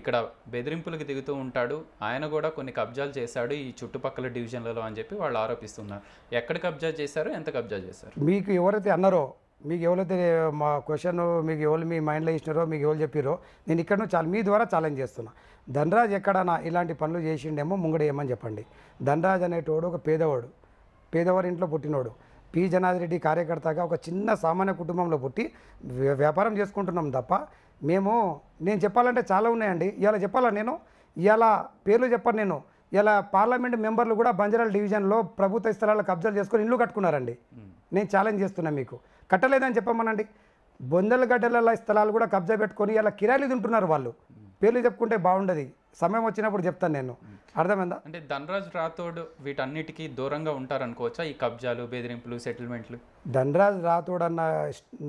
ఇక్కడ బెదిరింపులకు దిగుతూ ఉంటాడు ఆయన కూడా కొన్ని కబ్జాలు చేశాడు ఈ చుట్టుపక్కల డివిజన్లలో అని చెప్పి వాళ్ళు ఆరోపిస్తున్నారు ఎక్కడ కబ్జా చేశారు ఎంత కబ్జా చేశారు మీకు ఎవరైతే అన్నారో మీకు ఎవరైతే మా క్వశ్చన్ మీకు ఎవరు మీ మైండ్లో ఇచ్చినారో మీకు ఎవరు చెప్పారో నేను ఇక్కడ నుంచి చాలా మీ ద్వారా ఛాలెంజ్ చేస్తున్నా ధనరాజ్ ఎక్కడనా ఇలాంటి పనులు చేసిండేమో ముంగడ ఏమని చెప్పండి ధనరాజ్ అనేటోడు ఒక పేదవాడు పేదవారి ఇంట్లో పుట్టినోడు పి రెడ్డి కార్యకర్తగా ఒక చిన్న సామాన్య కుటుంబంలో పుట్టి వ్యాపారం చేసుకుంటున్నాం తప్ప మేము నేను చెప్పాలంటే చాలా ఉన్నాయండి ఇవాళ చెప్పాలా నేను ఇవాళ పేర్లు చెప్పాను నేను ఇలా పార్లమెంట్ మెంబర్లు కూడా బంజారాల డివిజన్లో ప్రభుత్వ స్థలాలు కబ్జాలు చేసుకొని ఇల్లు కట్టుకున్నారండి నేను ఛాలెంజ్ చేస్తున్నా మీకు కట్టలేదని చెప్పమనండి బొందల గడ్డల స్థలాలు కూడా కబ్జా పెట్టుకొని ఇలా కిరాయిలు తింటున్నారు వాళ్ళు పేర్లు చెప్పుకుంటే బాగుండదు సమయం వచ్చినప్పుడు చెప్తాను నేను అర్థమైందా అంటే ధనరాజ్ రాథోడ్ వీటన్నిటికీ దూరంగా ఉంటారనుకోవచ్చా ఈ కబ్జాలు బెదిరింపులు సెటిల్మెంట్లు ధనరాజ్ రాథోడ్ అన్న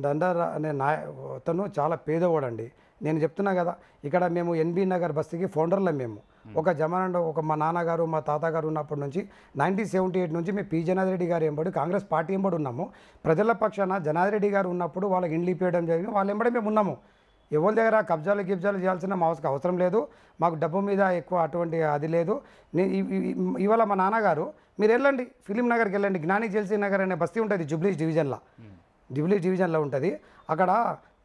ధనరాజ్ అనే నాయ అతను చాలా పేదవాడండి నేను చెప్తున్నా కదా ఇక్కడ మేము ఎన్బీ నగర్ బస్తీకి ఫౌండర్లే మేము ఒక జమానండ ఒక మా నాన్నగారు మా తాతగారు ఉన్నప్పటి నుంచి నైన్టీన్ సెవెంటీ ఎయిట్ నుంచి మేము పి జనాదిరెడ్డి గారు ఎంబడి కాంగ్రెస్ పార్టీ ఎంబడి ఉన్నాము ప్రజల పక్షాన జనాదిరెడ్డి గారు ఉన్నప్పుడు వాళ్ళకి ఇండ్లు ఇప్పేయడం జరిగింది వాళ్ళ ఎంబడి మేము ఉన్నాము ఎవరి దగ్గర కబ్జాలు గిబ్జాలు చేయాల్సిన మా అవసరం లేదు మాకు డబ్బు మీద ఎక్కువ అటువంటి అది లేదు ఇవాళ మా నాన్నగారు మీరు వెళ్ళండి ఫిలిం నగర్కి వెళ్ళండి జ్ఞాని జెల్సీ నగర్ అనే బస్తీ ఉంటుంది జుబ్లీస్ డివిజన్లో జుబ్లీస్ డివిజన్లో ఉంటుంది అక్కడ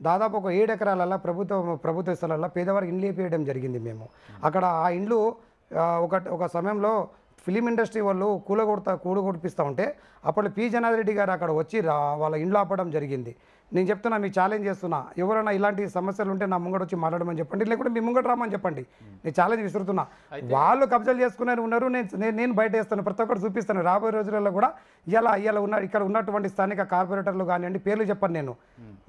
దాదాపు ఒక ఏడు ఎకరాలలో ప్రభుత్వ ప్రభుత్వ స్థలాల్లో పేదవారికి ఇండ్లు వేయడం జరిగింది మేము అక్కడ ఆ ఇండ్లు ఒక ఒక సమయంలో ఫిలిం ఇండస్ట్రీ వాళ్ళు కూలగొడతా కూడగొడిపిస్తూ ఉంటే అప్పుడు పి జనార్దరెడ్డి గారు అక్కడ వచ్చి వాళ్ళ ఇండ్లు ఆపడం జరిగింది నేను చెప్తున్నా మీకు ఛాలెంజ్ చేస్తున్నా ఎవరైనా ఇలాంటి సమస్యలు ఉంటే నా ముంగడు వచ్చి మాట్లాడమని చెప్పండి లేకుంటే మీ ముంగట రామని చెప్పండి నేను ఛాలెంజ్ విసురుతున్నా వాళ్ళు కబ్జాలు చేసుకునే ఉన్నారు నేను నేను బయట వేస్తాను ప్రతి ఒక్కరు చూపిస్తాను రాబోయే రోజులలో కూడా ఇలా ఇలా ఉన్న ఇక్కడ ఉన్నటువంటి స్థానిక కార్పొరేటర్లు కానివ్వండి పేర్లు చెప్పాను నేను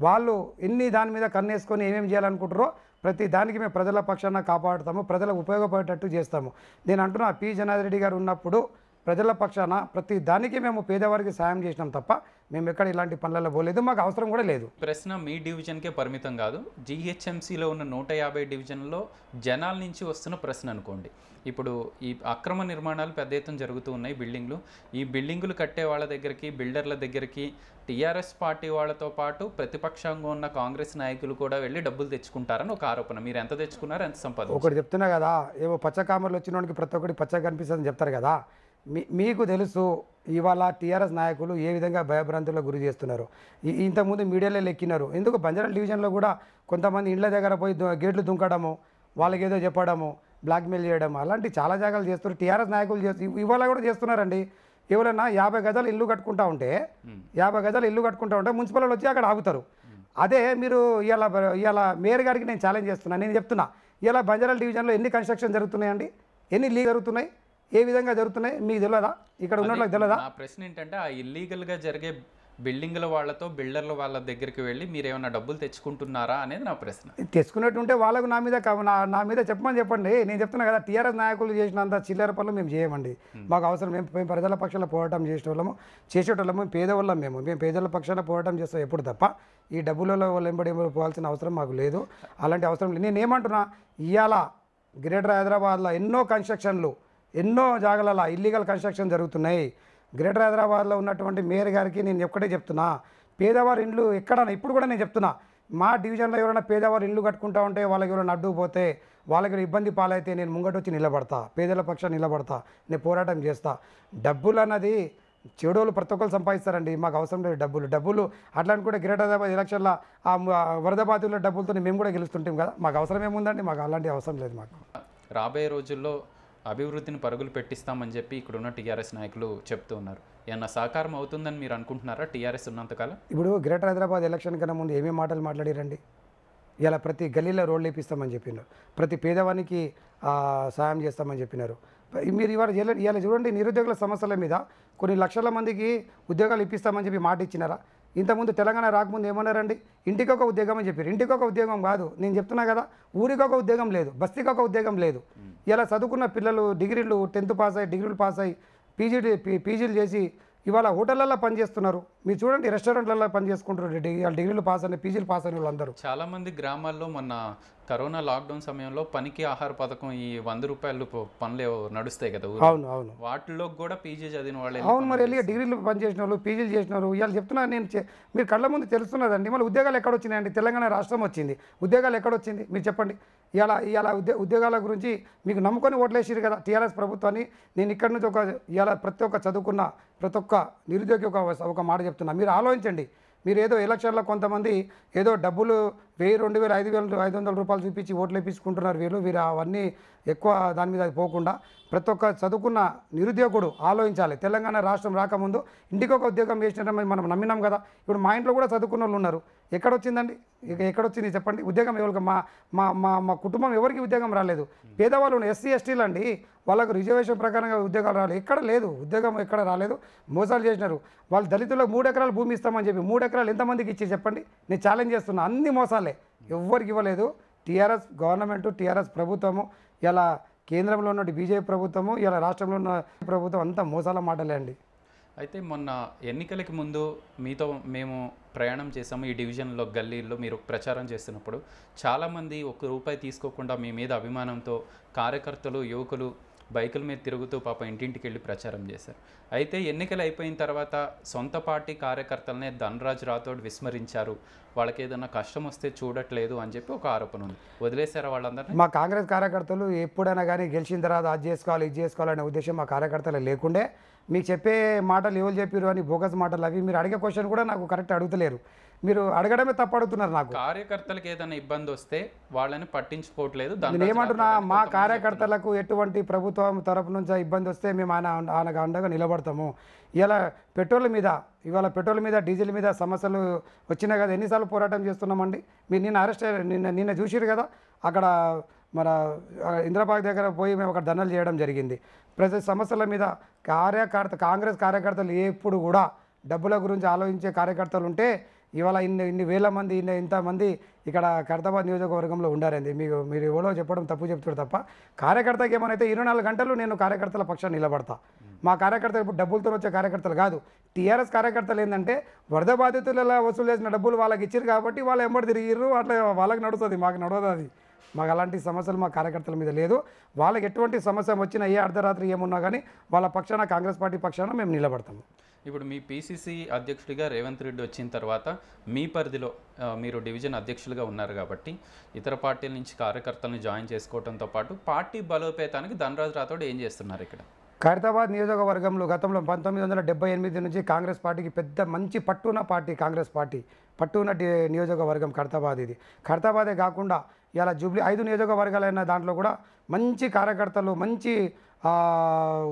వాళ్ళు ఎన్ని దాని మీద కన్నేసుకొని ఏమేమి చేయాలనుకుంటారో ప్రతి దానికి మేము ప్రజల పక్షాన కాపాడుతాము ప్రజలకు ఉపయోగపడేటట్టు చేస్తాము నేను అంటున్నా పి జనార్దరెడ్డి గారు ఉన్నప్పుడు ప్రజల పక్షాన ప్రతి దానికి మేము పేదవారికి సాయం చేసినాం తప్ప మేము ఎక్కడ ఇలాంటి పనులలో పోలేదు మాకు అవసరం కూడా లేదు ప్రశ్న మీ డివిజన్కే పరిమితం కాదు జీహెచ్ఎంసీలో ఉన్న నూట యాభై డివిజన్లో జనాల నుంచి వస్తున్న ప్రశ్న అనుకోండి ఇప్పుడు ఈ అక్రమ నిర్మాణాలు పెద్ద ఎత్తున జరుగుతూ ఉన్నాయి బిల్డింగ్లు ఈ బిల్డింగులు కట్టే వాళ్ళ దగ్గరికి బిల్డర్ల దగ్గరికి టీఆర్ఎస్ పార్టీ వాళ్ళతో పాటు ప్రతిపక్షంగా ఉన్న కాంగ్రెస్ నాయకులు కూడా వెళ్ళి డబ్బులు తెచ్చుకుంటారని ఒక ఆరోపణ మీరు ఎంత తెచ్చుకున్నారు ఎంత సంపాదించారు ఒకటి చెప్తున్నా కదా ఏవో పచ్చ కామర్లు వచ్చిన వాడికి ప్రతి ఒక్కటి పచ్చగా కనిపిస్తుందని చెప్తారు కదా మీకు తెలుసు ఇవాళ టీఆర్ఎస్ నాయకులు ఏ విధంగా భయభ్రాంతులకు గురి చేస్తున్నారు ఇంతకుముందు మీడియాలో లెక్కినారు ఎందుకు బంజారా డివిజన్లో కూడా కొంతమంది ఇండ్ల దగ్గర పోయి గేట్లు దుంకడము వాళ్ళకి ఏదో చెప్పడము బ్లాక్మెయిల్ చేయడం అలాంటి చాలా జాగాలు చేస్తున్నారు టీఆర్ఎస్ నాయకులు చేస్తూ ఇవాళ కూడా చేస్తున్నారండి ఎవరైనా యాభై గజాలు ఇల్లు కట్టుకుంటా ఉంటే యాభై గజాలు ఇల్లు కట్టుకుంటా ఉంటే మున్సిపల్ వచ్చి అక్కడ ఆగుతారు అదే మీరు ఇవాళ ఇవాళ మేయర్ గారికి నేను ఛాలెంజ్ చేస్తున్నాను నేను చెప్తున్నా ఇలా బంజారాల డివిజన్లో ఎన్ని కన్స్ట్రక్షన్ జరుగుతున్నాయండి ఎన్ని లీగ్ జరుగుతున్నాయి ఏ విధంగా జరుగుతున్నాయి మీకు తెలియదా ఇక్కడ ఉన్నట్లు తెలియదా ప్రశ్న ఏంటంటే ఆ ఇల్లీగల్గా జరిగే బిల్డింగ్ల వాళ్ళతో బిల్డర్ల వాళ్ళ దగ్గరికి వెళ్ళి మీరు ఏమైనా డబ్బులు తెచ్చుకుంటున్నారా అనేది నా ప్రశ్న తెచ్చుకున్నట్టుంటే వాళ్ళకు నా మీద నా మీద చెప్పమని చెప్పండి నేను చెప్తున్నా కదా టీఆర్ఎస్ నాయకులు చేసినంత చిల్లర పనులు మేము చేయమండి మాకు అవసరం మేము మేము ప్రజల పక్షంలో పోరాటం చేసిన వాళ్ళము చేసేటోళ్ళము పేదవాళ్ళం మేము మేము పేదల పక్షాన పోరాటం చేస్తాం ఎప్పుడు తప్ప ఈ డబ్బులలో వాళ్ళు వెంబడి పోవాల్సిన అవసరం మాకు లేదు అలాంటి అవసరం లేదు నేను ఏమంటున్నా ఇవాళ గ్రేటర్ హైదరాబాద్లో ఎన్నో కన్స్ట్రక్షన్లు ఎన్నో జాగాలలో ఇల్లీగల్ కన్స్ట్రక్షన్ జరుగుతున్నాయి గ్రేటర్ హైదరాబాద్లో ఉన్నటువంటి మేయర్ గారికి నేను ఒక్కటే చెప్తున్నా పేదవారి ఇండ్లు ఎక్కడన్నా ఇప్పుడు కూడా నేను చెప్తున్నా మా డివిజన్లో ఎవరైనా పేదవారు ఇల్లు కట్టుకుంటా ఉంటే వాళ్ళకి ఎవరైనా పోతే వాళ్ళకి ఇబ్బంది పాలైతే నేను ముంగట వచ్చి నిలబడతా పేదల పక్షాన్ని నిలబడతా నేను పోరాటం చేస్తా డబ్బులు అన్నది చెడోళ్ళు ప్రతి ఒక్కరు సంపాదిస్తారండి మాకు అవసరం లేదు డబ్బులు డబ్బులు అట్లా కూడా గ్రేటర్ హైదరాబాద్ ఎలక్షన్ల ఆ వరద బాధితుల డబ్బులతో మేము కూడా గెలుస్తుంటాం కదా మాకు అవసరం ఏముందండి మాకు అలాంటి అవసరం లేదు మాకు రాబోయే రోజుల్లో అభివృద్ధిని పరుగులు పెట్టిస్తామని చెప్పి ఇక్కడున్న టీఆర్ఎస్ నాయకులు చెప్తూ ఉన్నారు ఏమన్నా సహకారం అవుతుందని మీరు అనుకుంటున్నారా టీఆర్ఎస్ ఉన్నంతకాలం ఇప్పుడు గ్రేటర్ హైదరాబాద్ ఎలక్షన్ కన్నా ముందు ఏమేమి మాటలు మాట్లాడిరండి ఇలా ప్రతి గల్లీలో రోడ్లు వేపిస్తామని చెప్పినారు ప్రతి పేదవానికి సాయం చేస్తామని చెప్పినారు మీరు ఇవాళ ఇలా చూడండి నిరుద్యోగుల సమస్యల మీద కొన్ని లక్షల మందికి ఉద్యోగాలు ఇప్పిస్తామని చెప్పి మాట ఇచ్చినారా ఇంతకుముందు తెలంగాణ రాకముందు ఏమన్నారండి ఇంటికి ఒక ఉద్యోగం అని చెప్పారు ఇంటికి ఒక ఉద్యోగం కాదు నేను చెప్తున్నా కదా ఊరికి ఒక ఉద్యోగం లేదు బస్తీకి ఒక ఉద్యోగం లేదు ఇలా చదువుకున్న పిల్లలు డిగ్రీలు టెన్త్ పాస్ అయ్యి డిగ్రీలు పాస్ అయ్యి పీజీ పీజీలు చేసి ఇవాళ హోటళ్ళల్లో పనిచేస్తున్నారు మీరు చూడండి రెస్టారెంట్లలో పనిచేసుకుంటారు డిగ్రీలు పాస్ అయిన పీజీలు పాస్ అయిన వాళ్ళందరూ చాలామంది గ్రామాల్లో మన కరోనా లాక్డౌన్ సమయంలో పనికి ఆహార పథకం ఈ వంద రూపాయలు పనులు నడుస్తాయి కదా అవును అవును వాటిలో కూడా పీజీ చదివిన వాళ్ళు అవును మరి వెళ్ళి డిగ్రీలు పనిచేసిన వాళ్ళు పీజీలు చేసిన వాళ్ళు ఇవాళ చెప్తున్నా నేను మీరు కళ్ళ ముందు తెలుస్తున్నదండి మళ్ళీ ఉద్యోగాలు ఎక్కడ వచ్చినాయండి తెలంగాణ రాష్ట్రం వచ్చింది ఉద్యోగాలు ఎక్కడ వచ్చింది మీరు చెప్పండి ఇవాళ ఇవాళ ఉద్యో ఉద్యోగాల గురించి మీకు నమ్ముకొని ఓట్లేసారు కదా టీఆర్ఎస్ ప్రభుత్వాన్ని నేను ఇక్కడి నుంచి ఒక ఇవాళ ప్రతి ఒక్క చదువుకున్న ప్రతి ఒక్క నిరుద్యోగి ఒక ఒక మాట చెప్తున్నా మీరు ఆలోచించండి మీరు ఏదో ఎలక్షన్లో కొంతమంది ఏదో డబ్బులు వెయ్యి రెండు వేలు ఐదు వేలు ఐదు వందల రూపాయలు చూపించి ఓట్లు వేపించుకుంటున్నారు వీళ్ళు వీరు అవన్నీ ఎక్కువ దాని మీద పోకుండా ప్రతి ఒక్క చదువుకున్న నిరుద్యోగుడు ఆలోచించాలి తెలంగాణ రాష్ట్రం రాకముందు ఇంటికి ఒక ఉద్యోగం చేసినారని మనం నమ్మినాం కదా ఇప్పుడు మా ఇంట్లో కూడా చదువుకున్న వాళ్ళు ఉన్నారు ఎక్కడొచ్చిందండి ఇక ఎక్కడొచ్చింది చెప్పండి ఉద్యోగం ఎవరికి మా మా మా మా కుటుంబం ఎవరికి ఉద్యోగం రాలేదు పేదవాళ్ళు ఎస్సీ ఎస్టీలు అండి వాళ్ళకు రిజర్వేషన్ ప్రకారంగా ఉద్యోగాలు రాలేదు ఎక్కడ లేదు ఉద్యోగం ఎక్కడ రాలేదు మోసాలు చేసినారు వాళ్ళు దళితులకు మూడు ఎకరాలు భూమి ఇస్తామని చెప్పి మూడు ఎకరాలు ఎంతమందికి ఇచ్చి చెప్పండి నేను ఛాలెంజ్ చేస్తున్నా అన్ని మోసాలే ఎవ్వరికి ఇవ్వలేదు టీఆర్ఎస్ గవర్నమెంట్ టీఆర్ఎస్ ప్రభుత్వము ఇలా కేంద్రంలో ఉన్న బీజేపీ ప్రభుత్వము ఇలా రాష్ట్రంలో ఉన్న ప్రభుత్వం అంతా మోసాల మాటలే అండి అయితే మొన్న ఎన్నికలకి ముందు మీతో మేము ప్రయాణం చేసాము ఈ డివిజన్లో గల్లీల్లో మీరు ప్రచారం చేస్తున్నప్పుడు చాలామంది ఒక్క రూపాయి తీసుకోకుండా మీ మీద అభిమానంతో కార్యకర్తలు యువకులు బైకుల మీద తిరుగుతూ పాప ఇంటింటికి వెళ్ళి ప్రచారం చేశారు అయితే ఎన్నికలు అయిపోయిన తర్వాత సొంత పార్టీ కార్యకర్తలనే ధనరాజ్ రాథోడ్ విస్మరించారు వాళ్ళకి ఏదైనా కష్టం వస్తే చూడట్లేదు అని చెప్పి ఒక ఆరోపణ ఉంది వదిలేశారు వాళ్ళందరూ మా కాంగ్రెస్ కార్యకర్తలు ఎప్పుడైనా కానీ గెలిచిన తర్వాత అది చేసుకోవాలి ఇది చేసుకోవాలనే ఉద్దేశం మా కార్యకర్తలు లేకుండే మీకు చెప్పే మాటలు ఎవరు చెప్పారు అని బోగస్ మాటలు అవి మీరు అడిగే క్వశ్చన్ కూడా నాకు కరెక్ట్ అడుగుతలేరు మీరు అడగడమే తప్పు అడుగుతున్నారు నాకు కార్యకర్తలకు ఏదైనా ఇబ్బంది వస్తే వాళ్ళని పట్టించుకోవట్లేదు నేను ఏమంటున్నా మా కార్యకర్తలకు ఎటువంటి ప్రభుత్వం తరపు నుంచి ఇబ్బంది వస్తే మేము ఆయన ఆయన అండగా నిలబడతాము ఇలా పెట్రోల్ మీద ఇవాళ పెట్రోల్ మీద డీజిల్ మీద సమస్యలు వచ్చినాయి కదా ఎన్నిసార్లు పోరాటం చేస్తున్నామండి మీరు నిన్న అరెస్ట్ నిన్న నిన్న చూసిరు కదా అక్కడ మన ఇంద్రపాక్ దగ్గర పోయి మేము అక్కడ ధర్నాలు చేయడం జరిగింది ప్రతి సమస్యల మీద కార్యకర్త కాంగ్రెస్ కార్యకర్తలు ఎప్పుడు కూడా డబ్బుల గురించి ఆలోచించే కార్యకర్తలు ఉంటే ఇవాళ ఇన్ని ఇన్ని వేల మంది ఇన్ని ఇంతమంది ఇక్కడ ఖైరతాబాద్ నియోజకవర్గంలో ఉండారండి మీకు మీరు ఎవరో చెప్పడం తప్పు చెప్తాడు తప్ప కార్యకర్తకి ఏమైనా ఇరవై నాలుగు గంటలు నేను కార్యకర్తల పక్షాన్ని నిలబడతా మా కార్యకర్తలు ఇప్పుడు డబ్బులతో వచ్చే కార్యకర్తలు కాదు టీఆర్ఎస్ కార్యకర్తలు ఏంటంటే వరద బాధితులలో వసూలు చేసిన డబ్బులు వాళ్ళకి ఇచ్చారు కాబట్టి వాళ్ళు ఎంబడి తిరిగిర్రు అట్లా వాళ్ళకి నడుస్తుంది మాకు నడవదు అది మాకు అలాంటి సమస్యలు మా కార్యకర్తల మీద లేదు వాళ్ళకి ఎటువంటి సమస్య వచ్చినా ఏ అర్ధరాత్రి ఏమున్నా కానీ వాళ్ళ పక్షాన కాంగ్రెస్ పార్టీ పక్షాన మేము నిలబడతాము ఇప్పుడు మీ పీసీసీ అధ్యక్షుడిగా రేవంత్ రెడ్డి వచ్చిన తర్వాత మీ పరిధిలో మీరు డివిజన్ అధ్యక్షులుగా ఉన్నారు కాబట్టి ఇతర పార్టీల నుంచి కార్యకర్తలను జాయిన్ చేసుకోవడంతో పాటు పార్టీ బలోపేతానికి ధనరాజు రాథోడ్ ఏం చేస్తున్నారు ఇక్కడ ఖైరతాబాద్ నియోజకవర్గంలో గతంలో పంతొమ్మిది వందల డెబ్బై ఎనిమిది నుంచి కాంగ్రెస్ పార్టీకి పెద్ద మంచి పట్టున పార్టీ కాంగ్రెస్ పార్టీ పట్టున నియోజకవర్గం ఖైరతాబాద్ ఇది ఖైరతాబాదే కాకుండా ఇలా జూబ్లీ ఐదు నియోజకవర్గాలైన దాంట్లో కూడా మంచి కార్యకర్తలు మంచి